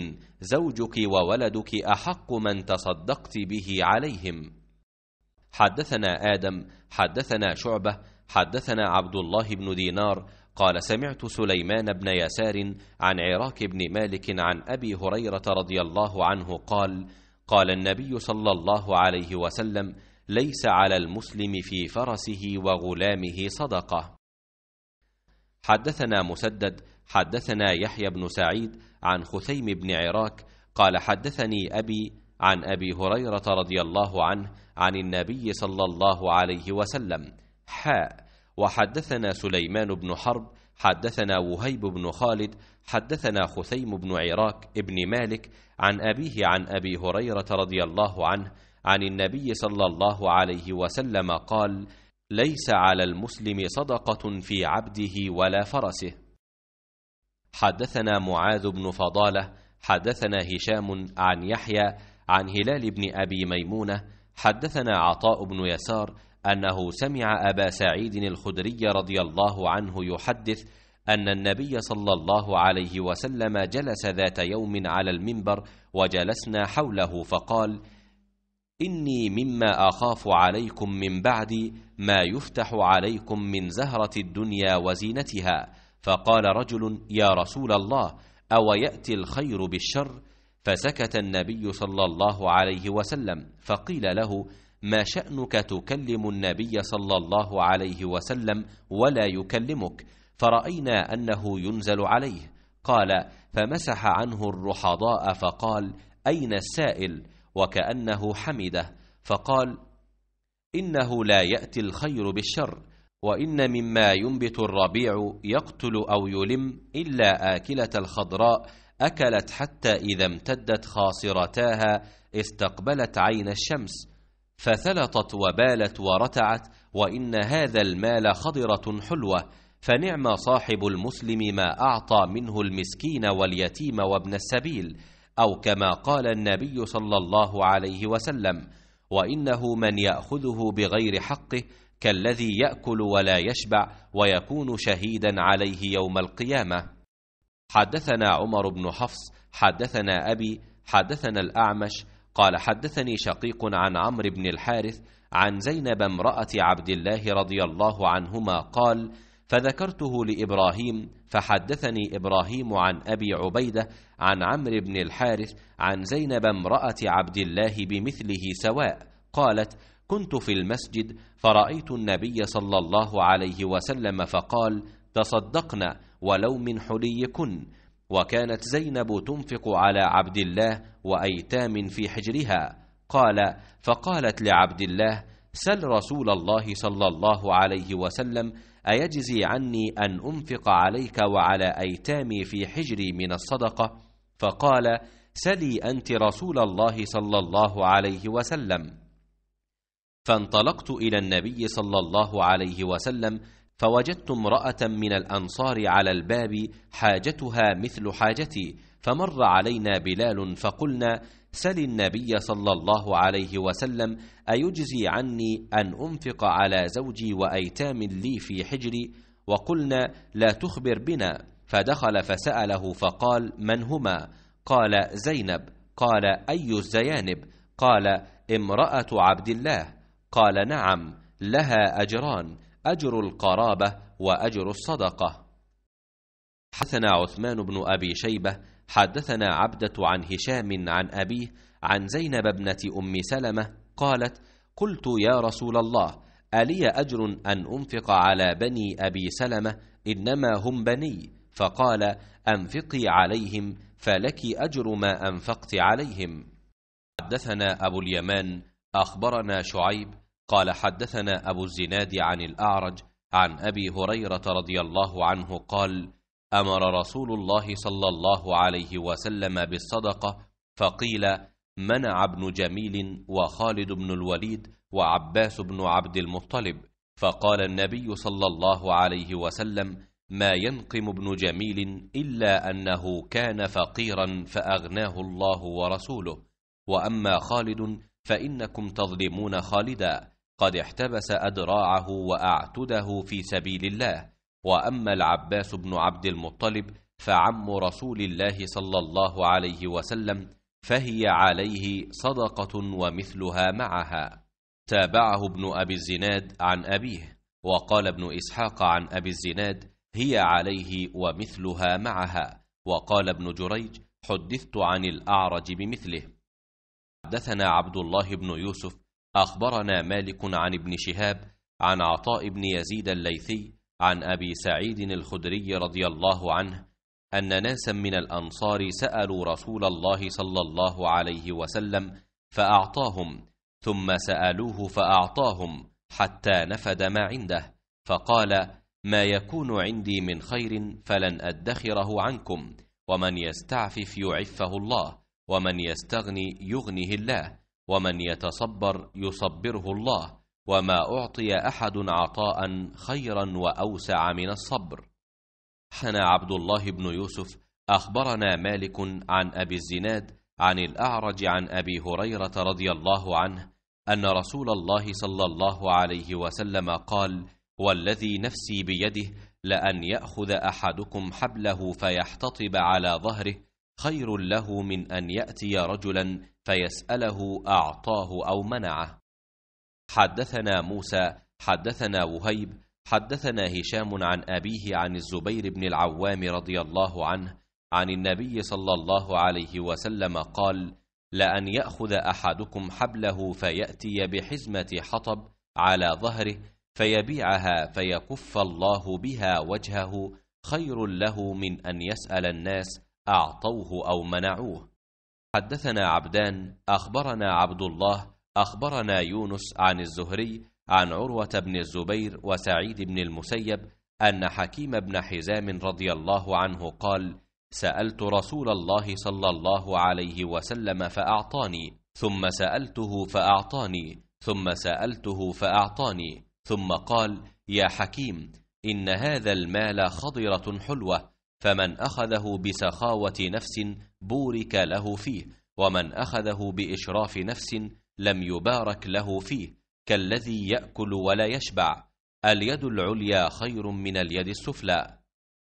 A: زوجك وولدك أحق من تصدقت به عليهم حدثنا آدم حدثنا شعبة حدثنا عبد الله بن دينار قال سمعت سليمان بن يسار عن عراك بن مالك عن ابي هريره رضي الله عنه قال قال النبي صلى الله عليه وسلم ليس على المسلم في فرسه وغلامه صدقه حدثنا مسدد حدثنا يحيى بن سعيد عن خثيم بن عراك قال حدثني ابي عن ابي هريره رضي الله عنه عن النبي صلى الله عليه وسلم حاء وحدثنا سليمان بن حرب حدثنا وهيب بن خالد حدثنا خثيم بن عراك ابن مالك عن أبيه عن أبي هريرة رضي الله عنه عن النبي صلى الله عليه وسلم قال ليس على المسلم صدقة في عبده ولا فرسه حدثنا معاذ بن فضالة حدثنا هشام عن يحيى عن هلال بن أبي ميمونة حدثنا عطاء بن يسار أنه سمع أبا سعيد الخدري رضي الله عنه يحدث أن النبي صلى الله عليه وسلم جلس ذات يوم على المنبر وجلسنا حوله فقال: إني مما أخاف عليكم من بعدي ما يفتح عليكم من زهرة الدنيا وزينتها، فقال رجل: يا رسول الله أو يأتي الخير بالشر؟ فسكت النبي صلى الله عليه وسلم، فقيل له: ما شأنك تكلم النبي صلى الله عليه وسلم ولا يكلمك فرأينا أنه ينزل عليه قال فمسح عنه الرحضاء فقال أين السائل وكأنه حمده فقال إنه لا يأتي الخير بالشر وإن مما ينبت الربيع يقتل أو يلم إلا آكلة الخضراء أكلت حتى إذا امتدت خاصرتاها استقبلت عين الشمس فثلطت وبالت ورتعت وإن هذا المال خضرة حلوة فنعم صاحب المسلم ما أعطى منه المسكين واليتيم وابن السبيل أو كما قال النبي صلى الله عليه وسلم وإنه من يأخذه بغير حقه كالذي يأكل ولا يشبع ويكون شهيدا عليه يوم القيامة حدثنا عمر بن حفص حدثنا أبي حدثنا الأعمش قال حدثني شقيق عن عمرو بن الحارث عن زينب امرأة عبد الله رضي الله عنهما قال فذكرته لإبراهيم فحدثني إبراهيم عن أبي عبيدة عن عمرو بن الحارث عن زينب امرأة عبد الله بمثله سواء قالت كنت في المسجد فرأيت النبي صلى الله عليه وسلم فقال تصدقنا ولو من حليكن وكانت زينب تنفق على عبد الله وايتام في حجرها قال فقالت لعبد الله سل رسول الله صلى الله عليه وسلم ايجزي عني ان انفق عليك وعلى ايتامي في حجري من الصدقه فقال سلي انت رسول الله صلى الله عليه وسلم فانطلقت الى النبي صلى الله عليه وسلم فوجدت امرأة من الأنصار على الباب حاجتها مثل حاجتي فمر علينا بلال فقلنا سل النبي صلى الله عليه وسلم أيجزي عني أن أنفق على زوجي وأيتام لي في حجري وقلنا لا تخبر بنا فدخل فسأله فقال من هما قال زينب قال أي الزيانب قال امرأة عبد الله قال نعم لها أجران أجر القرابة وأجر الصدقة حدثنا عثمان بن أبي شيبة حدثنا عبدة عن هشام عن أبيه عن زينب ابنة أم سلمة قالت قلت يا رسول الله ألي أجر أن أنفق على بني أبي سلمة إنما هم بني فقال أنفقي عليهم فلك أجر ما أنفقت عليهم حدثنا أبو اليمان أخبرنا شعيب قال حدثنا أبو الزناد عن الأعرج عن أبي هريرة رضي الله عنه قال أمر رسول الله صلى الله عليه وسلم بالصدقة فقيل منع ابن جميل وخالد بن الوليد وعباس بن عبد المطلب فقال النبي صلى الله عليه وسلم ما ينقم ابن جميل إلا أنه كان فقيرا فأغناه الله ورسوله وأما خالد فإنكم تظلمون خالدا قد احتبس أدراعه وأعتده في سبيل الله وأما العباس بن عبد المطلب فعم رسول الله صلى الله عليه وسلم فهي عليه صدقة ومثلها معها تابعه ابن أبي الزناد عن أبيه وقال ابن إسحاق عن أبي الزناد هي عليه ومثلها معها وقال ابن جريج حدثت عن الأعرج بمثله حدثنا عبد الله بن يوسف أخبرنا مالك عن ابن شهاب عن عطاء بن يزيد الليثي عن أبي سعيد الخدري رضي الله عنه أن ناسا من الأنصار سألوا رسول الله صلى الله عليه وسلم فأعطاهم ثم سألوه فأعطاهم حتى نفد ما عنده فقال ما يكون عندي من خير فلن أدخره عنكم ومن يستعفف يعفه الله ومن يستغني يغنه الله ومن يتصبر يصبره الله وما أعطي أحد عطاء خيرا وأوسع من الصبر حنا عبد الله بن يوسف أخبرنا مالك عن أبي الزناد عن الأعرج عن أبي هريرة رضي الله عنه أن رسول الله صلى الله عليه وسلم قال والذي نفسي بيده لأن يأخذ أحدكم حبله فيحتطب على ظهره خير له من أن يأتي رجلا فيسأله أعطاه أو منعه حدثنا موسى حدثنا وهيب حدثنا هشام عن أبيه عن الزبير بن العوام رضي الله عنه عن النبي صلى الله عليه وسلم قال لأن يأخذ أحدكم حبله فيأتي بحزمة حطب على ظهره فيبيعها فيكف الله بها وجهه خير له من أن يسأل الناس أعطوه أو منعوه حدثنا عبدان أخبرنا عبد الله أخبرنا يونس عن الزهري عن عروة بن الزبير وسعيد بن المسيب أن حكيم بن حزام رضي الله عنه قال سألت رسول الله صلى الله عليه وسلم فأعطاني ثم سألته فأعطاني ثم سألته فأعطاني ثم قال يا حكيم إن هذا المال خضرة حلوة فمن أخذه بسخاوة نفس بورك له فيه ومن أخذه بإشراف نفس لم يبارك له فيه كالذي يأكل ولا يشبع اليد العليا خير من اليد السفلى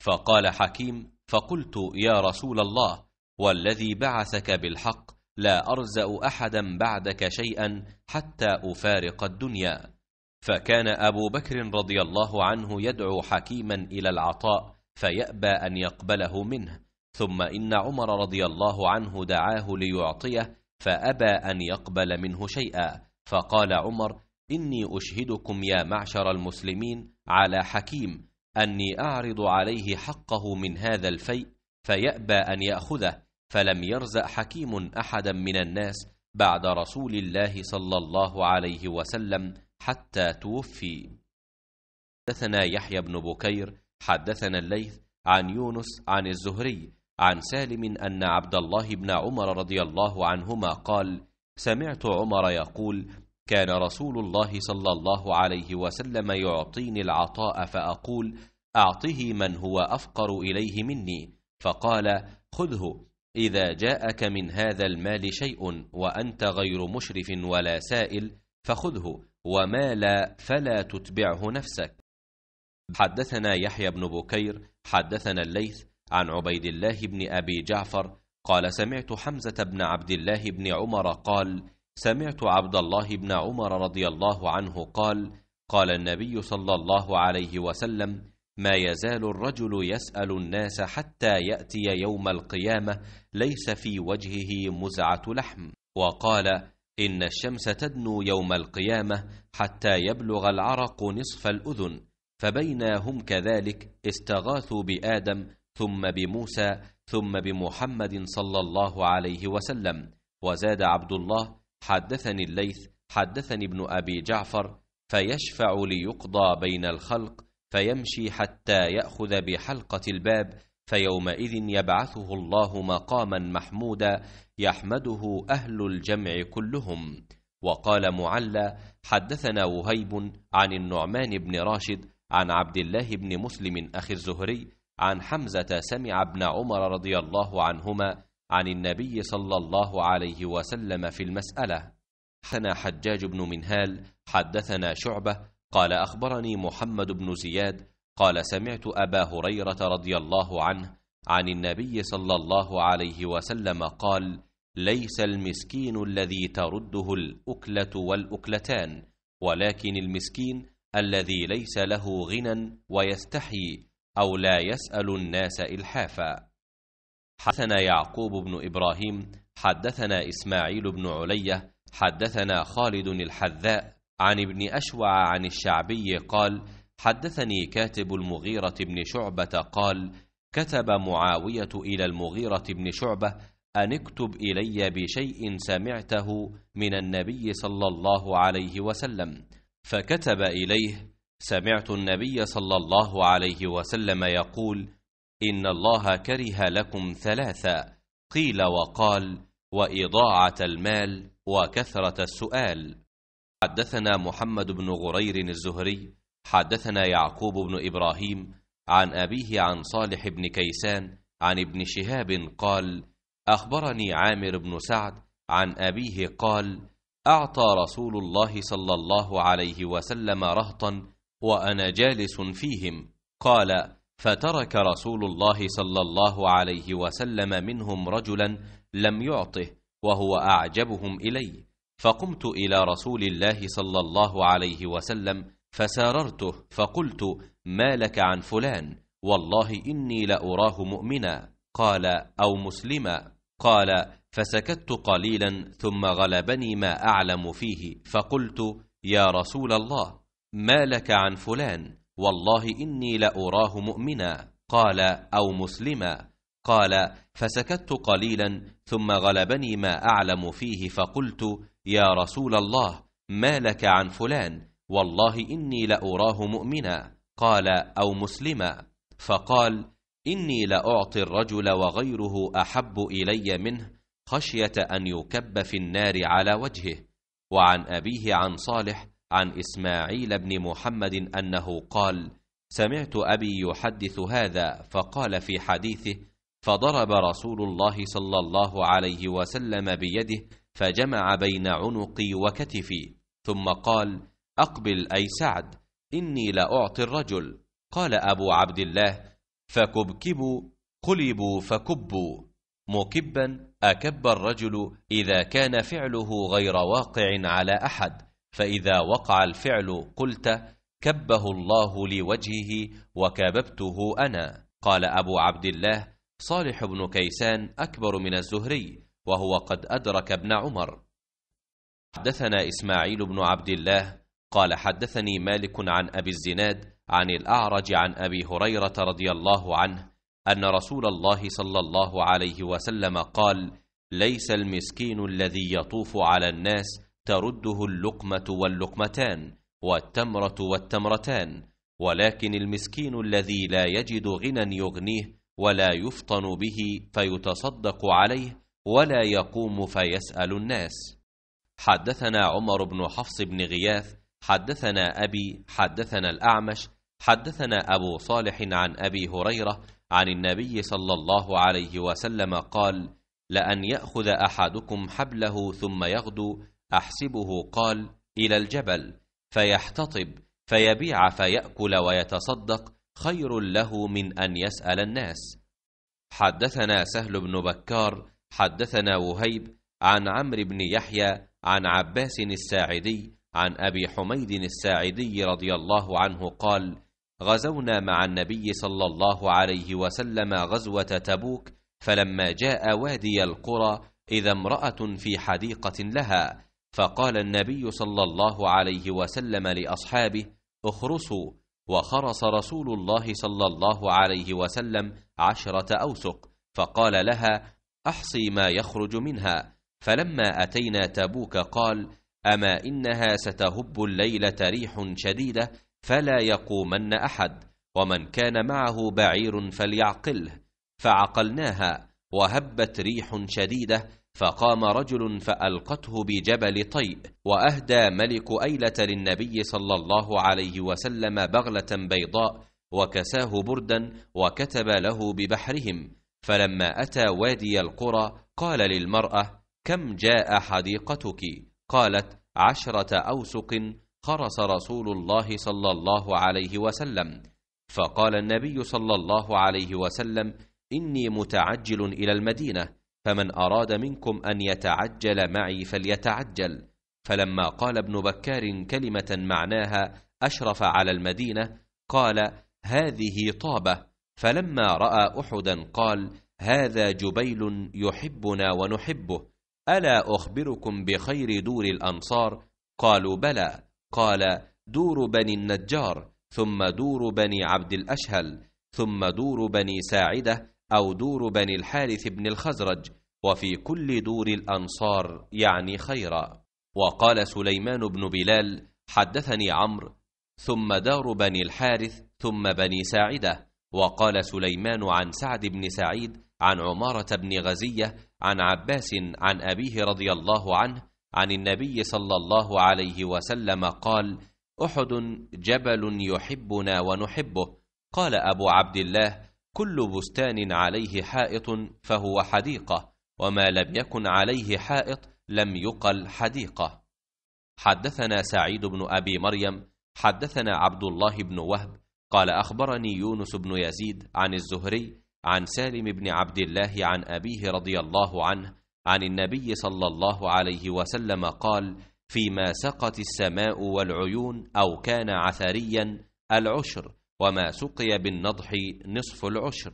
A: فقال حكيم فقلت يا رسول الله والذي بعثك بالحق لا أرزأ أحدا بعدك شيئا حتى أفارق الدنيا فكان أبو بكر رضي الله عنه يدعو حكيما إلى العطاء فيأبى أن يقبله منه ثم إن عمر رضي الله عنه دعاه ليعطيه فأبى أن يقبل منه شيئا فقال عمر إني أشهدكم يا معشر المسلمين على حكيم أني أعرض عليه حقه من هذا الفيء فيأبى أن يأخذه فلم يرزأ حكيم أحدا من الناس بعد رسول الله صلى الله عليه وسلم حتى توفي حدثنا يحيى بن بكير حدثنا الليث عن يونس عن الزهري عن سالم أن عبد الله بن عمر رضي الله عنهما قال سمعت عمر يقول كان رسول الله صلى الله عليه وسلم يعطيني العطاء فأقول أعطه من هو أفقر إليه مني فقال خذه إذا جاءك من هذا المال شيء وأنت غير مشرف ولا سائل فخذه وما لا فلا تتبعه نفسك حدثنا يحيى بن بكير حدثنا الليث عن عبيد الله بن أبي جعفر قال سمعت حمزة بن عبد الله بن عمر قال سمعت عبد الله بن عمر رضي الله عنه قال قال النبي صلى الله عليه وسلم ما يزال الرجل يسأل الناس حتى يأتي يوم القيامة ليس في وجهه مزعة لحم وقال إن الشمس تدنو يوم القيامة حتى يبلغ العرق نصف الأذن فبينا هم كذلك استغاثوا بآدم ثم بموسى ثم بمحمد صلى الله عليه وسلم وزاد عبد الله حدثني الليث حدثني ابن ابي جعفر فيشفع ليقضى بين الخلق فيمشي حتى ياخذ بحلقه الباب فيومئذ يبعثه الله مقاما محمودا يحمده اهل الجمع كلهم وقال معلى حدثنا وهيب عن النعمان بن راشد عن عبد الله بن مسلم اخي الزهري عن حمزة سمع ابن عمر رضي الله عنهما عن النبي صلى الله عليه وسلم في المسألة حدثنا حجاج بن منهال حدثنا شعبة قال أخبرني محمد بن زياد قال سمعت أبا هريرة رضي الله عنه عن النبي صلى الله عليه وسلم قال ليس المسكين الذي ترده الأكلة والأكلتان ولكن المسكين الذي ليس له غنى ويستحي أو لا يسأل الناس إلحافا حدثنا يعقوب بن إبراهيم حدثنا إسماعيل بن علية حدثنا خالد الحذاء عن ابن أشوع عن الشعبي قال حدثني كاتب المغيرة بن شعبة قال كتب معاوية إلى المغيرة بن شعبة أن اكتب إلي بشيء سمعته من النبي صلى الله عليه وسلم فكتب إليه سمعت النبي صلى الله عليه وسلم يقول إن الله كره لكم ثلاثة قيل وقال وإضاعة المال وكثرة السؤال حدثنا محمد بن غرير الزهري حدثنا يعقوب بن إبراهيم عن أبيه عن صالح بن كيسان عن ابن شهاب قال أخبرني عامر بن سعد عن أبيه قال أعطى رسول الله صلى الله عليه وسلم رهطا وأنا جالس فيهم قال فترك رسول الله صلى الله عليه وسلم منهم رجلا لم يعطه وهو أعجبهم إلي فقمت إلى رسول الله صلى الله عليه وسلم فساررته فقلت ما لك عن فلان والله إني لأراه مؤمنا قال أو مسلما قال فسكت قليلا ثم غلبني ما أعلم فيه فقلت يا رسول الله ما لك عن فلان والله إني لأراه مؤمنا قال أو مسلما قال فسكت قليلا ثم غلبني ما أعلم فيه فقلت يا رسول الله ما لك عن فلان والله إني لأراه مؤمنا قال أو مسلما فقال إني لأعطي الرجل وغيره أحب إلي منه خشية أن يكب في النار على وجهه وعن أبيه عن صالح عن إسماعيل بن محمد أنه قال سمعت أبي يحدث هذا فقال في حديثه فضرب رسول الله صلى الله عليه وسلم بيده فجمع بين عنقي وكتفي ثم قال أقبل أي سعد إني لأعطي الرجل قال أبو عبد الله فكبكبوا قلبوا فكبوا مكبا أكب الرجل إذا كان فعله غير واقع على أحد فإذا وقع الفعل قلت كبه الله لوجهه وكببته أنا قال أبو عبد الله صالح بن كيسان أكبر من الزهري وهو قد أدرك ابن عمر حدثنا إسماعيل بن عبد الله قال حدثني مالك عن أبي الزناد عن الأعرج عن أبي هريرة رضي الله عنه أن رسول الله صلى الله عليه وسلم قال ليس المسكين الذي يطوف على الناس ترده اللقمة واللقمتان والتمرة والتمرتان ولكن المسكين الذي لا يجد غنى يغنيه ولا يفطن به فيتصدق عليه ولا يقوم فيسأل الناس حدثنا عمر بن حفص بن غياث حدثنا أبي حدثنا الأعمش حدثنا أبو صالح عن أبي هريرة عن النبي صلى الله عليه وسلم قال لأن يأخذ أحدكم حبله ثم يغدو أحسبه قال إلى الجبل فيحتطب فيبيع فيأكل ويتصدق خير له من أن يسأل الناس حدثنا سهل بن بكار حدثنا وهيب عن عمرو بن يحيى عن عباس الساعدي عن أبي حميد الساعدي رضي الله عنه قال غزونا مع النبي صلى الله عليه وسلم غزوة تبوك فلما جاء وادي القرى إذا امرأة في حديقة لها فقال النبي صلى الله عليه وسلم لاصحابه اخرسوا وخرص رسول الله صلى الله عليه وسلم عشره اوسق فقال لها احصي ما يخرج منها فلما اتينا تبوك قال اما انها ستهب الليله ريح شديده فلا يقومن احد ومن كان معه بعير فليعقله فعقلناها وهبت ريح شديده فقام رجل فألقته بجبل طيء وأهدى ملك أيلة للنبي صلى الله عليه وسلم بغلة بيضاء وكساه بردا وكتب له ببحرهم فلما أتى وادي القرى قال للمرأة كم جاء حديقتك قالت عشرة أوسق خرس رسول الله صلى الله عليه وسلم فقال النبي صلى الله عليه وسلم إني متعجل إلى المدينة فمن أراد منكم أن يتعجل معي فليتعجل فلما قال ابن بكار كلمة معناها أشرف على المدينة قال هذه طابة فلما رأى أحدا قال هذا جبيل يحبنا ونحبه ألا أخبركم بخير دور الأنصار قالوا بلى قال دور بني النجار ثم دور بني عبد الأشهل ثم دور بني ساعدة أو دور بني الحارث بن الخزرج وفي كل دور الأنصار يعني خيرا وقال سليمان بن بلال حدثني عمرو ثم دار بني الحارث ثم بني ساعدة وقال سليمان عن سعد بن سعيد عن عمارة بن غزية عن عباس عن أبيه رضي الله عنه عن النبي صلى الله عليه وسلم قال أحد جبل يحبنا ونحبه قال أبو عبد الله كل بستان عليه حائط فهو حديقة وما لم يكن عليه حائط لم يقل حديقة حدثنا سعيد بن أبي مريم حدثنا عبد الله بن وهب قال أخبرني يونس بن يزيد عن الزهري عن سالم بن عبد الله عن أبيه رضي الله عنه عن النبي صلى الله عليه وسلم قال فيما سقت السماء والعيون أو كان عثريا العشر وما سقي بالنضح نصف العشر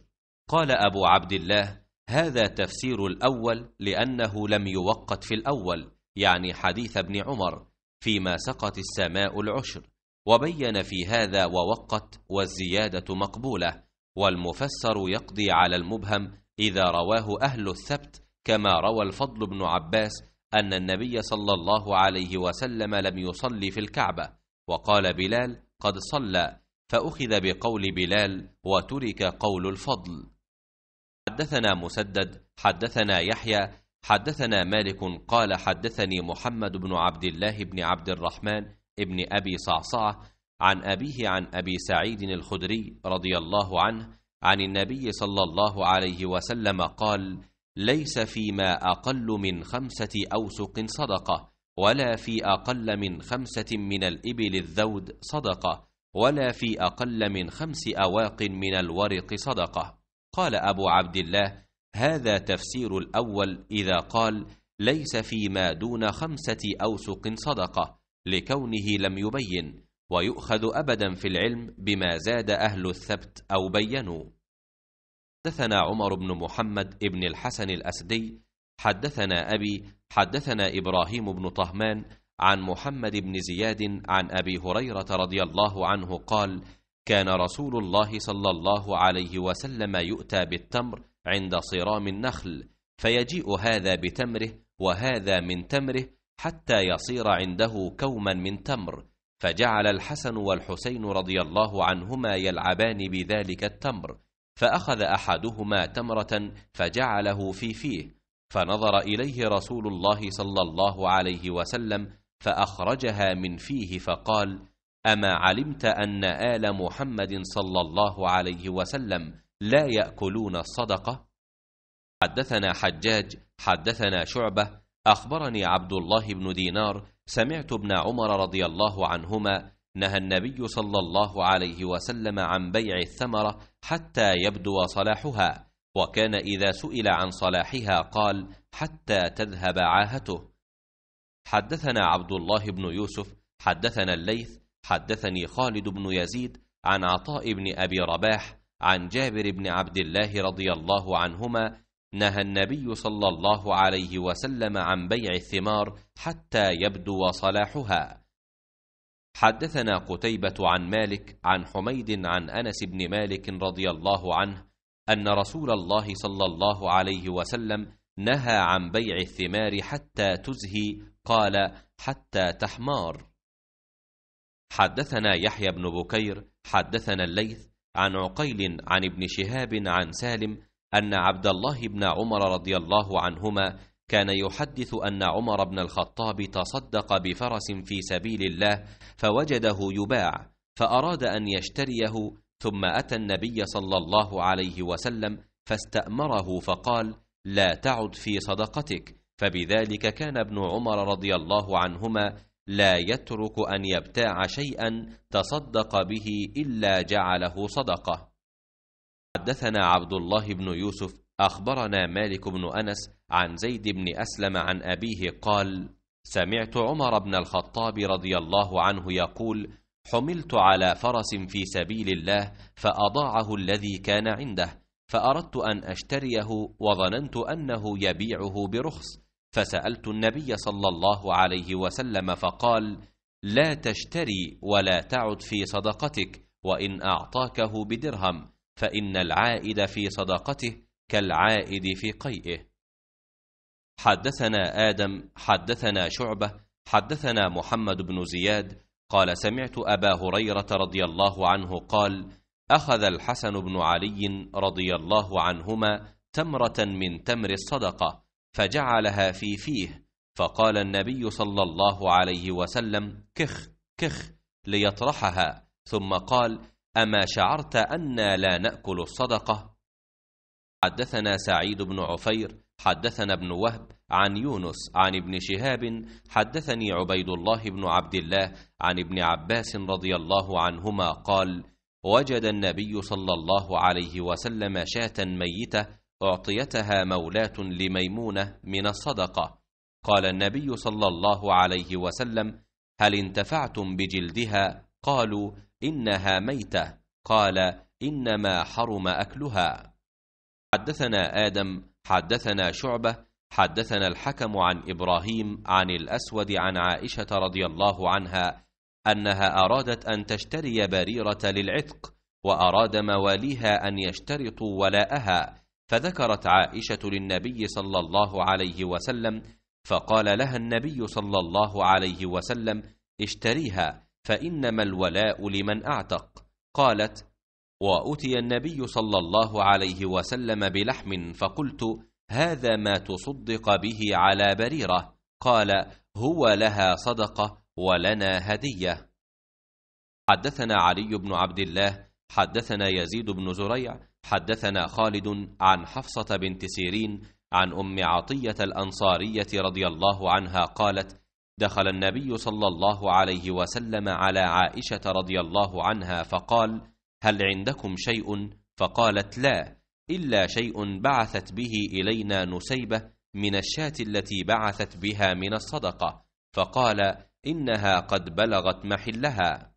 A: قال أبو عبد الله هذا تفسير الأول لأنه لم يوقت في الأول يعني حديث ابن عمر فيما سقت السماء العشر وبين في هذا ووقت والزيادة مقبولة والمفسر يقضي على المبهم إذا رواه أهل الثبت كما روى الفضل بن عباس أن النبي صلى الله عليه وسلم لم يصلي في الكعبة وقال بلال قد صلى فأخذ بقول بلال وترك قول الفضل حدثنا مسدد حدثنا يحيى حدثنا مالك قال حدثني محمد بن عبد الله بن عبد الرحمن بن أبي صعصعة عن أبيه عن أبي سعيد الخدري رضي الله عنه عن النبي صلى الله عليه وسلم قال ليس فيما أقل من خمسة أوسق صدقة ولا في أقل من خمسة من الإبل الذود صدقة ولا في أقل من خمس أواق من الورق صدقة قال أبو عبد الله هذا تفسير الأول إذا قال ليس فيما دون خمسة أوسق صدقة لكونه لم يبين ويؤخذ أبدا في العلم بما زاد أهل الثبت أو بينوا حدثنا عمر بن محمد بن الحسن الأسدي حدثنا أبي حدثنا إبراهيم بن طهمان عن محمد بن زياد عن أبي هريرة رضي الله عنه قال كان رسول الله صلى الله عليه وسلم يؤتى بالتمر عند صرام النخل فيجيء هذا بتمره وهذا من تمره حتى يصير عنده كوما من تمر فجعل الحسن والحسين رضي الله عنهما يلعبان بذلك التمر فأخذ أحدهما تمرة فجعله في فيه فنظر إليه رسول الله صلى الله عليه وسلم فأخرجها من فيه فقال أما علمت أن آل محمد صلى الله عليه وسلم لا يأكلون الصدقة؟ حدثنا حجاج حدثنا شعبة أخبرني عبد الله بن دينار سمعت ابن عمر رضي الله عنهما نهى النبي صلى الله عليه وسلم عن بيع الثمرة حتى يبدو صلاحها وكان إذا سئل عن صلاحها قال حتى تذهب عاهته حدثنا عبد الله بن يوسف حدثنا الليث حدثني خالد بن يزيد عن عطاء بن أبي رباح عن جابر بن عبد الله رضي الله عنهما نهى النبي صلى الله عليه وسلم عن بيع الثمار حتى يبدو صلاحها حدثنا قتيبة عن مالك عن حميد عن أنس بن مالك رضي الله عنه أن رسول الله صلى الله عليه وسلم نهى عن بيع الثمار حتى تزهي قال حتى تحمار حدثنا يحيى بن بكير حدثنا الليث عن عقيل عن ابن شهاب عن سالم أن عبد الله بن عمر رضي الله عنهما كان يحدث أن عمر بن الخطاب تصدق بفرس في سبيل الله فوجده يباع فأراد أن يشتريه ثم أتى النبي صلى الله عليه وسلم فاستأمره فقال لا تعد في صدقتك فبذلك كان ابن عمر رضي الله عنهما لا يترك أن يبتاع شيئا تصدق به إلا جعله صدقة حدثنا عبد الله بن يوسف أخبرنا مالك بن أنس عن زيد بن أسلم عن أبيه قال سمعت عمر بن الخطاب رضي الله عنه يقول حملت على فرس في سبيل الله فأضاعه الذي كان عنده فأردت أن أشتريه وظننت أنه يبيعه برخص فسألت النبي صلى الله عليه وسلم فقال لا تشتري ولا تعد في صدقتك وإن أعطاكه بدرهم فإن العائد في صدقته كالعائد في قيئه حدثنا آدم حدثنا شعبة حدثنا محمد بن زياد قال سمعت أبا هريرة رضي الله عنه قال أخذ الحسن بن علي رضي الله عنهما تمرة من تمر الصدقة فجعلها في فيه فقال النبي صلى الله عليه وسلم كخ كخ ليطرحها ثم قال أما شعرت أنا لا نأكل الصدقة؟ حدثنا سعيد بن عفير حدثنا ابن وهب عن يونس عن ابن شهاب حدثني عبيد الله بن عبد الله عن ابن عباس رضي الله عنهما قال وجد النبي صلى الله عليه وسلم شاة ميتة أعطيتها مولاة لميمونة من الصدقة قال النبي صلى الله عليه وسلم هل انتفعتم بجلدها قالوا إنها ميتة قال إنما حرم أكلها حدثنا آدم حدثنا شعبة حدثنا الحكم عن إبراهيم عن الأسود عن عائشة رضي الله عنها أنها أرادت أن تشتري بريرة للعتق وأراد مواليها أن يشترطوا ولاءها فذكرت عائشة للنبي صلى الله عليه وسلم فقال لها النبي صلى الله عليه وسلم اشتريها فإنما الولاء لمن أعتق قالت وأتي النبي صلى الله عليه وسلم بلحم فقلت هذا ما تصدق به على بريرة قال هو لها صدقة ولنا هدية حدثنا علي بن عبد الله حدثنا يزيد بن زريع حدثنا خالد عن حفصة بنت سيرين عن أم عطية الأنصارية رضي الله عنها قالت دخل النبي صلى الله عليه وسلم على عائشة رضي الله عنها فقال هل عندكم شيء؟ فقالت لا إلا شيء بعثت به إلينا نسيبة من الشاة التي بعثت بها من الصدقة فقال إنها قد بلغت محلها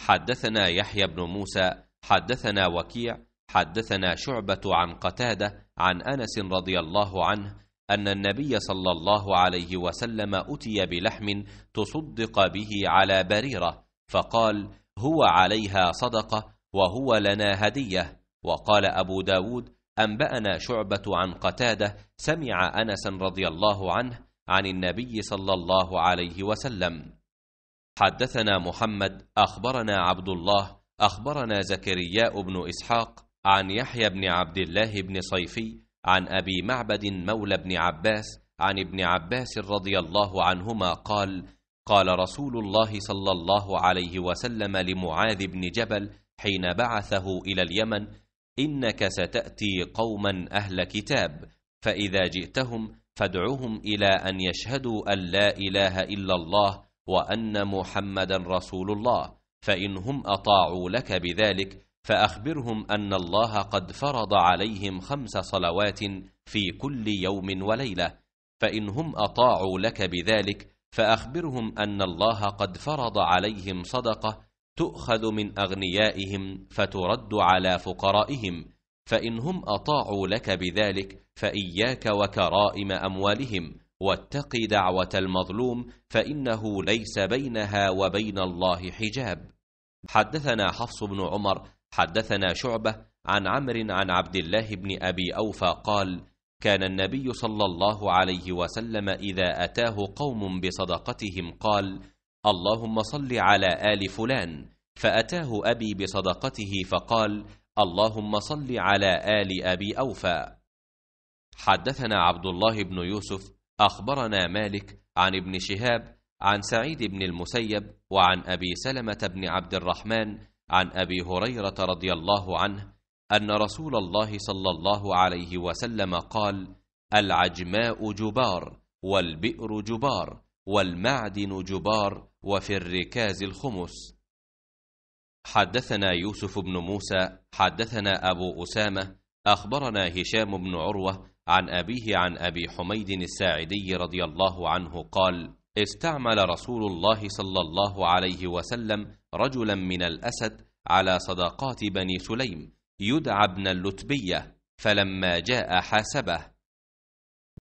A: حدثنا يحيى بن موسى حدثنا وكيع حدثنا شعبة عن قتادة عن أنس رضي الله عنه أن النبي صلى الله عليه وسلم أتي بلحم تصدق به على بريرة فقال هو عليها صدقة وهو لنا هدية وقال أبو داود أنبأنا شعبة عن قتادة سمع أنس رضي الله عنه عن النبي صلى الله عليه وسلم حدثنا محمد أخبرنا عبد الله أخبرنا زكرياء بن إسحاق عن يحيى بن عبد الله بن صيفي عن أبي معبد مولى بن عباس عن ابن عباس رضي الله عنهما قال قال رسول الله صلى الله عليه وسلم لمعاذ بن جبل حين بعثه إلى اليمن إنك ستأتي قوما أهل كتاب فإذا جئتهم فادعهم إلى أن يشهدوا أن لا إله إلا الله وأن محمدا رسول الله فإن هم أطاعوا لك بذلك فأخبرهم أن الله قد فرض عليهم خمس صلوات في كل يوم وليلة فإن هم أطاعوا لك بذلك فأخبرهم أن الله قد فرض عليهم صدقة تؤخذ من أغنيائهم فترد على فقرائهم فإن هم أطاعوا لك بذلك فإياك وكرائم أموالهم واتق دعوة المظلوم فإنه ليس بينها وبين الله حجاب حدثنا حفص بن عمر حدثنا شعبة عن عمرو عن عبد الله بن أبي أوفى قال كان النبي صلى الله عليه وسلم إذا أتاه قوم بصدقتهم قال اللهم صل على آل فلان فأتاه أبي بصدقته فقال اللهم صل على آل أبي أوفى حدثنا عبد الله بن يوسف أخبرنا مالك عن ابن شهاب عن سعيد بن المسيب وعن أبي سلمة بن عبد الرحمن عن ابي هريره رضي الله عنه ان رسول الله صلى الله عليه وسلم قال العجماء جبار والبئر جبار والمعدن جبار وفي الركاز الخمس حدثنا يوسف بن موسى حدثنا ابو اسامه اخبرنا هشام بن عروه عن ابيه عن ابي حميد الساعدي رضي الله عنه قال استعمل رسول الله صلى الله عليه وسلم رجلا من الأسد على صداقات بني سليم يدعى ابن اللتبية فلما جاء حاسبه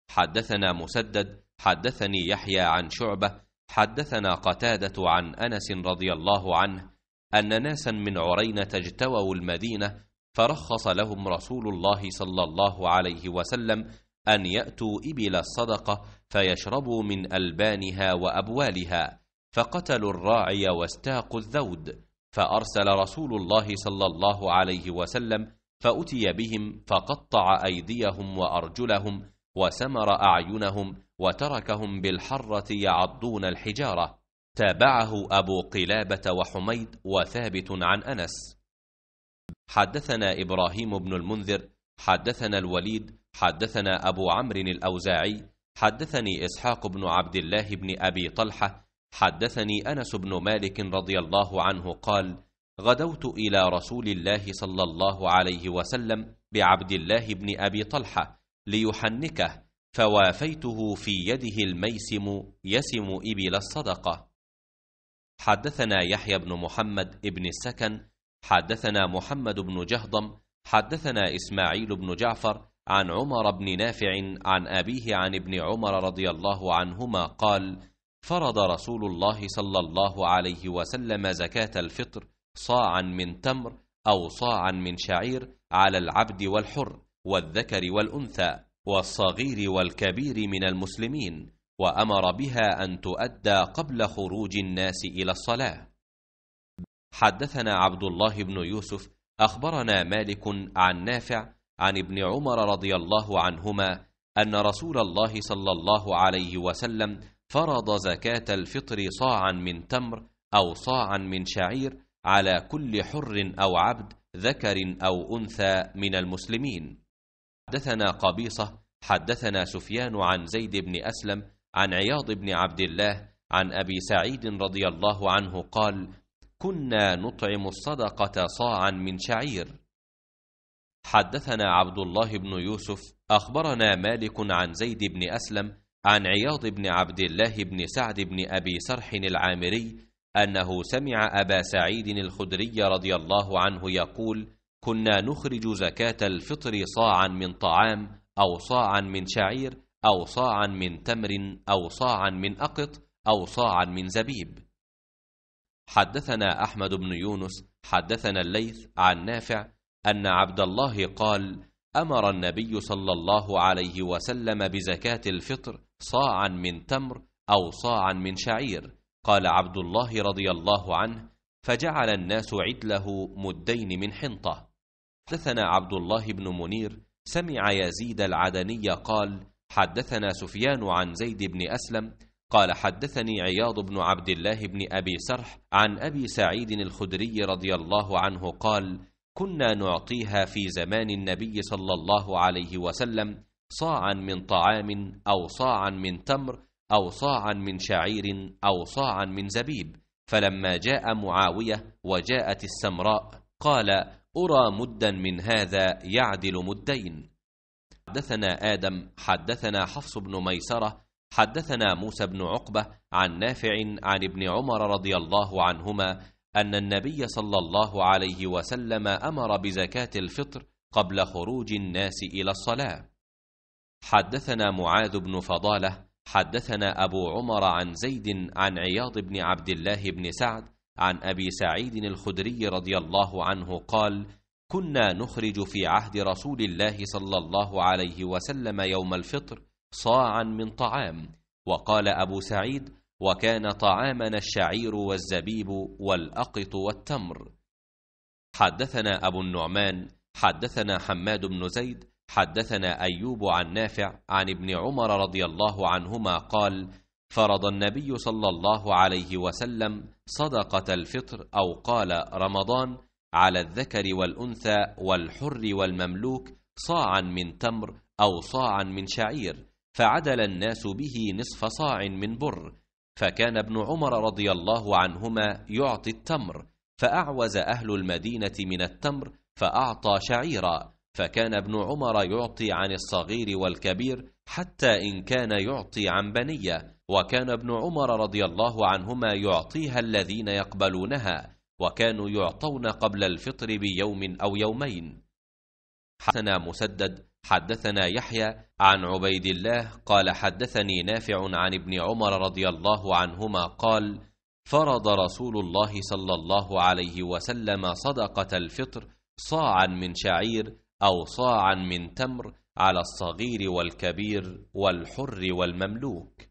A: حدثنا مسدد حدثني يحيى عن شعبة حدثنا قتادة عن أنس رضي الله عنه أن ناسا من عرينة اجتووا المدينة فرخص لهم رسول الله صلى الله عليه وسلم أن يأتوا إبل الصدقة فيشربوا من ألبانها وأبوالها فقتلوا الراعي واستاقوا الذود فأرسل رسول الله صلى الله عليه وسلم فأتي بهم فقطع أيديهم وأرجلهم وسمر أعينهم وتركهم بالحرة يعضون الحجارة تابعه أبو قلابة وحميد وثابت عن أنس حدثنا إبراهيم بن المنذر حدثنا الوليد حدثنا أبو عمرو الأوزاعي حدثني إسحاق بن عبد الله بن أبي طلحة حدثني انس بن مالك رضي الله عنه قال غدوت الى رسول الله صلى الله عليه وسلم بعبد الله بن ابي طلحه ليحنكه فوافيته في يده الميسم يسم ابل الصدقه حدثنا يحيى بن محمد بن السكن حدثنا محمد بن جهضم حدثنا اسماعيل بن جعفر عن عمر بن نافع عن ابيه عن ابن عمر رضي الله عنهما قال فرض رسول الله صلى الله عليه وسلم زكاة الفطر صاعا من تمر أو صاعا من شعير على العبد والحر والذكر والأنثى والصغير والكبير من المسلمين وأمر بها أن تؤدى قبل خروج الناس إلى الصلاة حدثنا عبد الله بن يوسف أخبرنا مالك عن نافع عن ابن عمر رضي الله عنهما أن رسول الله صلى الله عليه وسلم فرض زكاة الفطر صاعا من تمر أو صاعا من شعير على كل حر أو عبد ذكر أو أنثى من المسلمين حدثنا قبيصة حدثنا سفيان عن زيد بن أسلم عن عياض بن عبد الله عن أبي سعيد رضي الله عنه قال كنا نطعم الصدقة صاعا من شعير حدثنا عبد الله بن يوسف أخبرنا مالك عن زيد بن أسلم عن عياض بن عبد الله بن سعد بن أبي سرح العامري أنه سمع أبا سعيد الخدري رضي الله عنه يقول كنا نخرج زكاة الفطر صاعا من طعام أو صاعا من شعير أو صاعا من تمر أو صاعا من أقط أو صاعا من زبيب حدثنا أحمد بن يونس حدثنا الليث عن نافع أن عبد الله قال أمر النبي صلى الله عليه وسلم بزكاة الفطر صاعا من تمر أو صاعا من شعير قال عبد الله رضي الله عنه فجعل الناس عدله مدين من حنطة حدثنا عبد الله بن منير سمع يزيد العدني قال حدثنا سفيان عن زيد بن أسلم قال حدثني عياض بن عبد الله بن أبي سرح عن أبي سعيد الخدري رضي الله عنه قال كنا نعطيها في زمان النبي صلى الله عليه وسلم صاعا من طعام أو صاعا من تمر أو صاعا من شعير أو صاعا من زبيب فلما جاء معاوية وجاءت السمراء قال أرى مدا من هذا يعدل مدين حدثنا آدم حدثنا حفص بن ميسرة حدثنا موسى بن عقبة عن نافع عن ابن عمر رضي الله عنهما أن النبي صلى الله عليه وسلم أمر بزكاة الفطر قبل خروج الناس إلى الصلاة حدثنا معاذ بن فضالة حدثنا أبو عمر عن زيد عن عياض بن عبد الله بن سعد عن أبي سعيد الخدري رضي الله عنه قال كنا نخرج في عهد رسول الله صلى الله عليه وسلم يوم الفطر صاعا من طعام وقال أبو سعيد وكان طعامنا الشعير والزبيب والأقط والتمر حدثنا أبو النعمان حدثنا حماد بن زيد حدثنا ايوب عن نافع عن ابن عمر رضي الله عنهما قال فرض النبي صلى الله عليه وسلم صدقه الفطر او قال رمضان على الذكر والانثى والحر والمملوك صاعا من تمر او صاعا من شعير فعدل الناس به نصف صاع من بر فكان ابن عمر رضي الله عنهما يعطي التمر فاعوز اهل المدينه من التمر فاعطى شعيرا فكان ابن عمر يعطي عن الصغير والكبير حتى إن كان يعطي عن بنية وكان ابن عمر رضي الله عنهما يعطيها الذين يقبلونها وكانوا يعطون قبل الفطر بيوم أو يومين حدثنا مسدد حدثنا يحيى عن عبيد الله قال حدثني نافع عن ابن عمر رضي الله عنهما قال فرض رسول الله صلى الله عليه وسلم صدقة الفطر صاعا من شعير أو صاعا من تمر على الصغير والكبير والحر والمملوك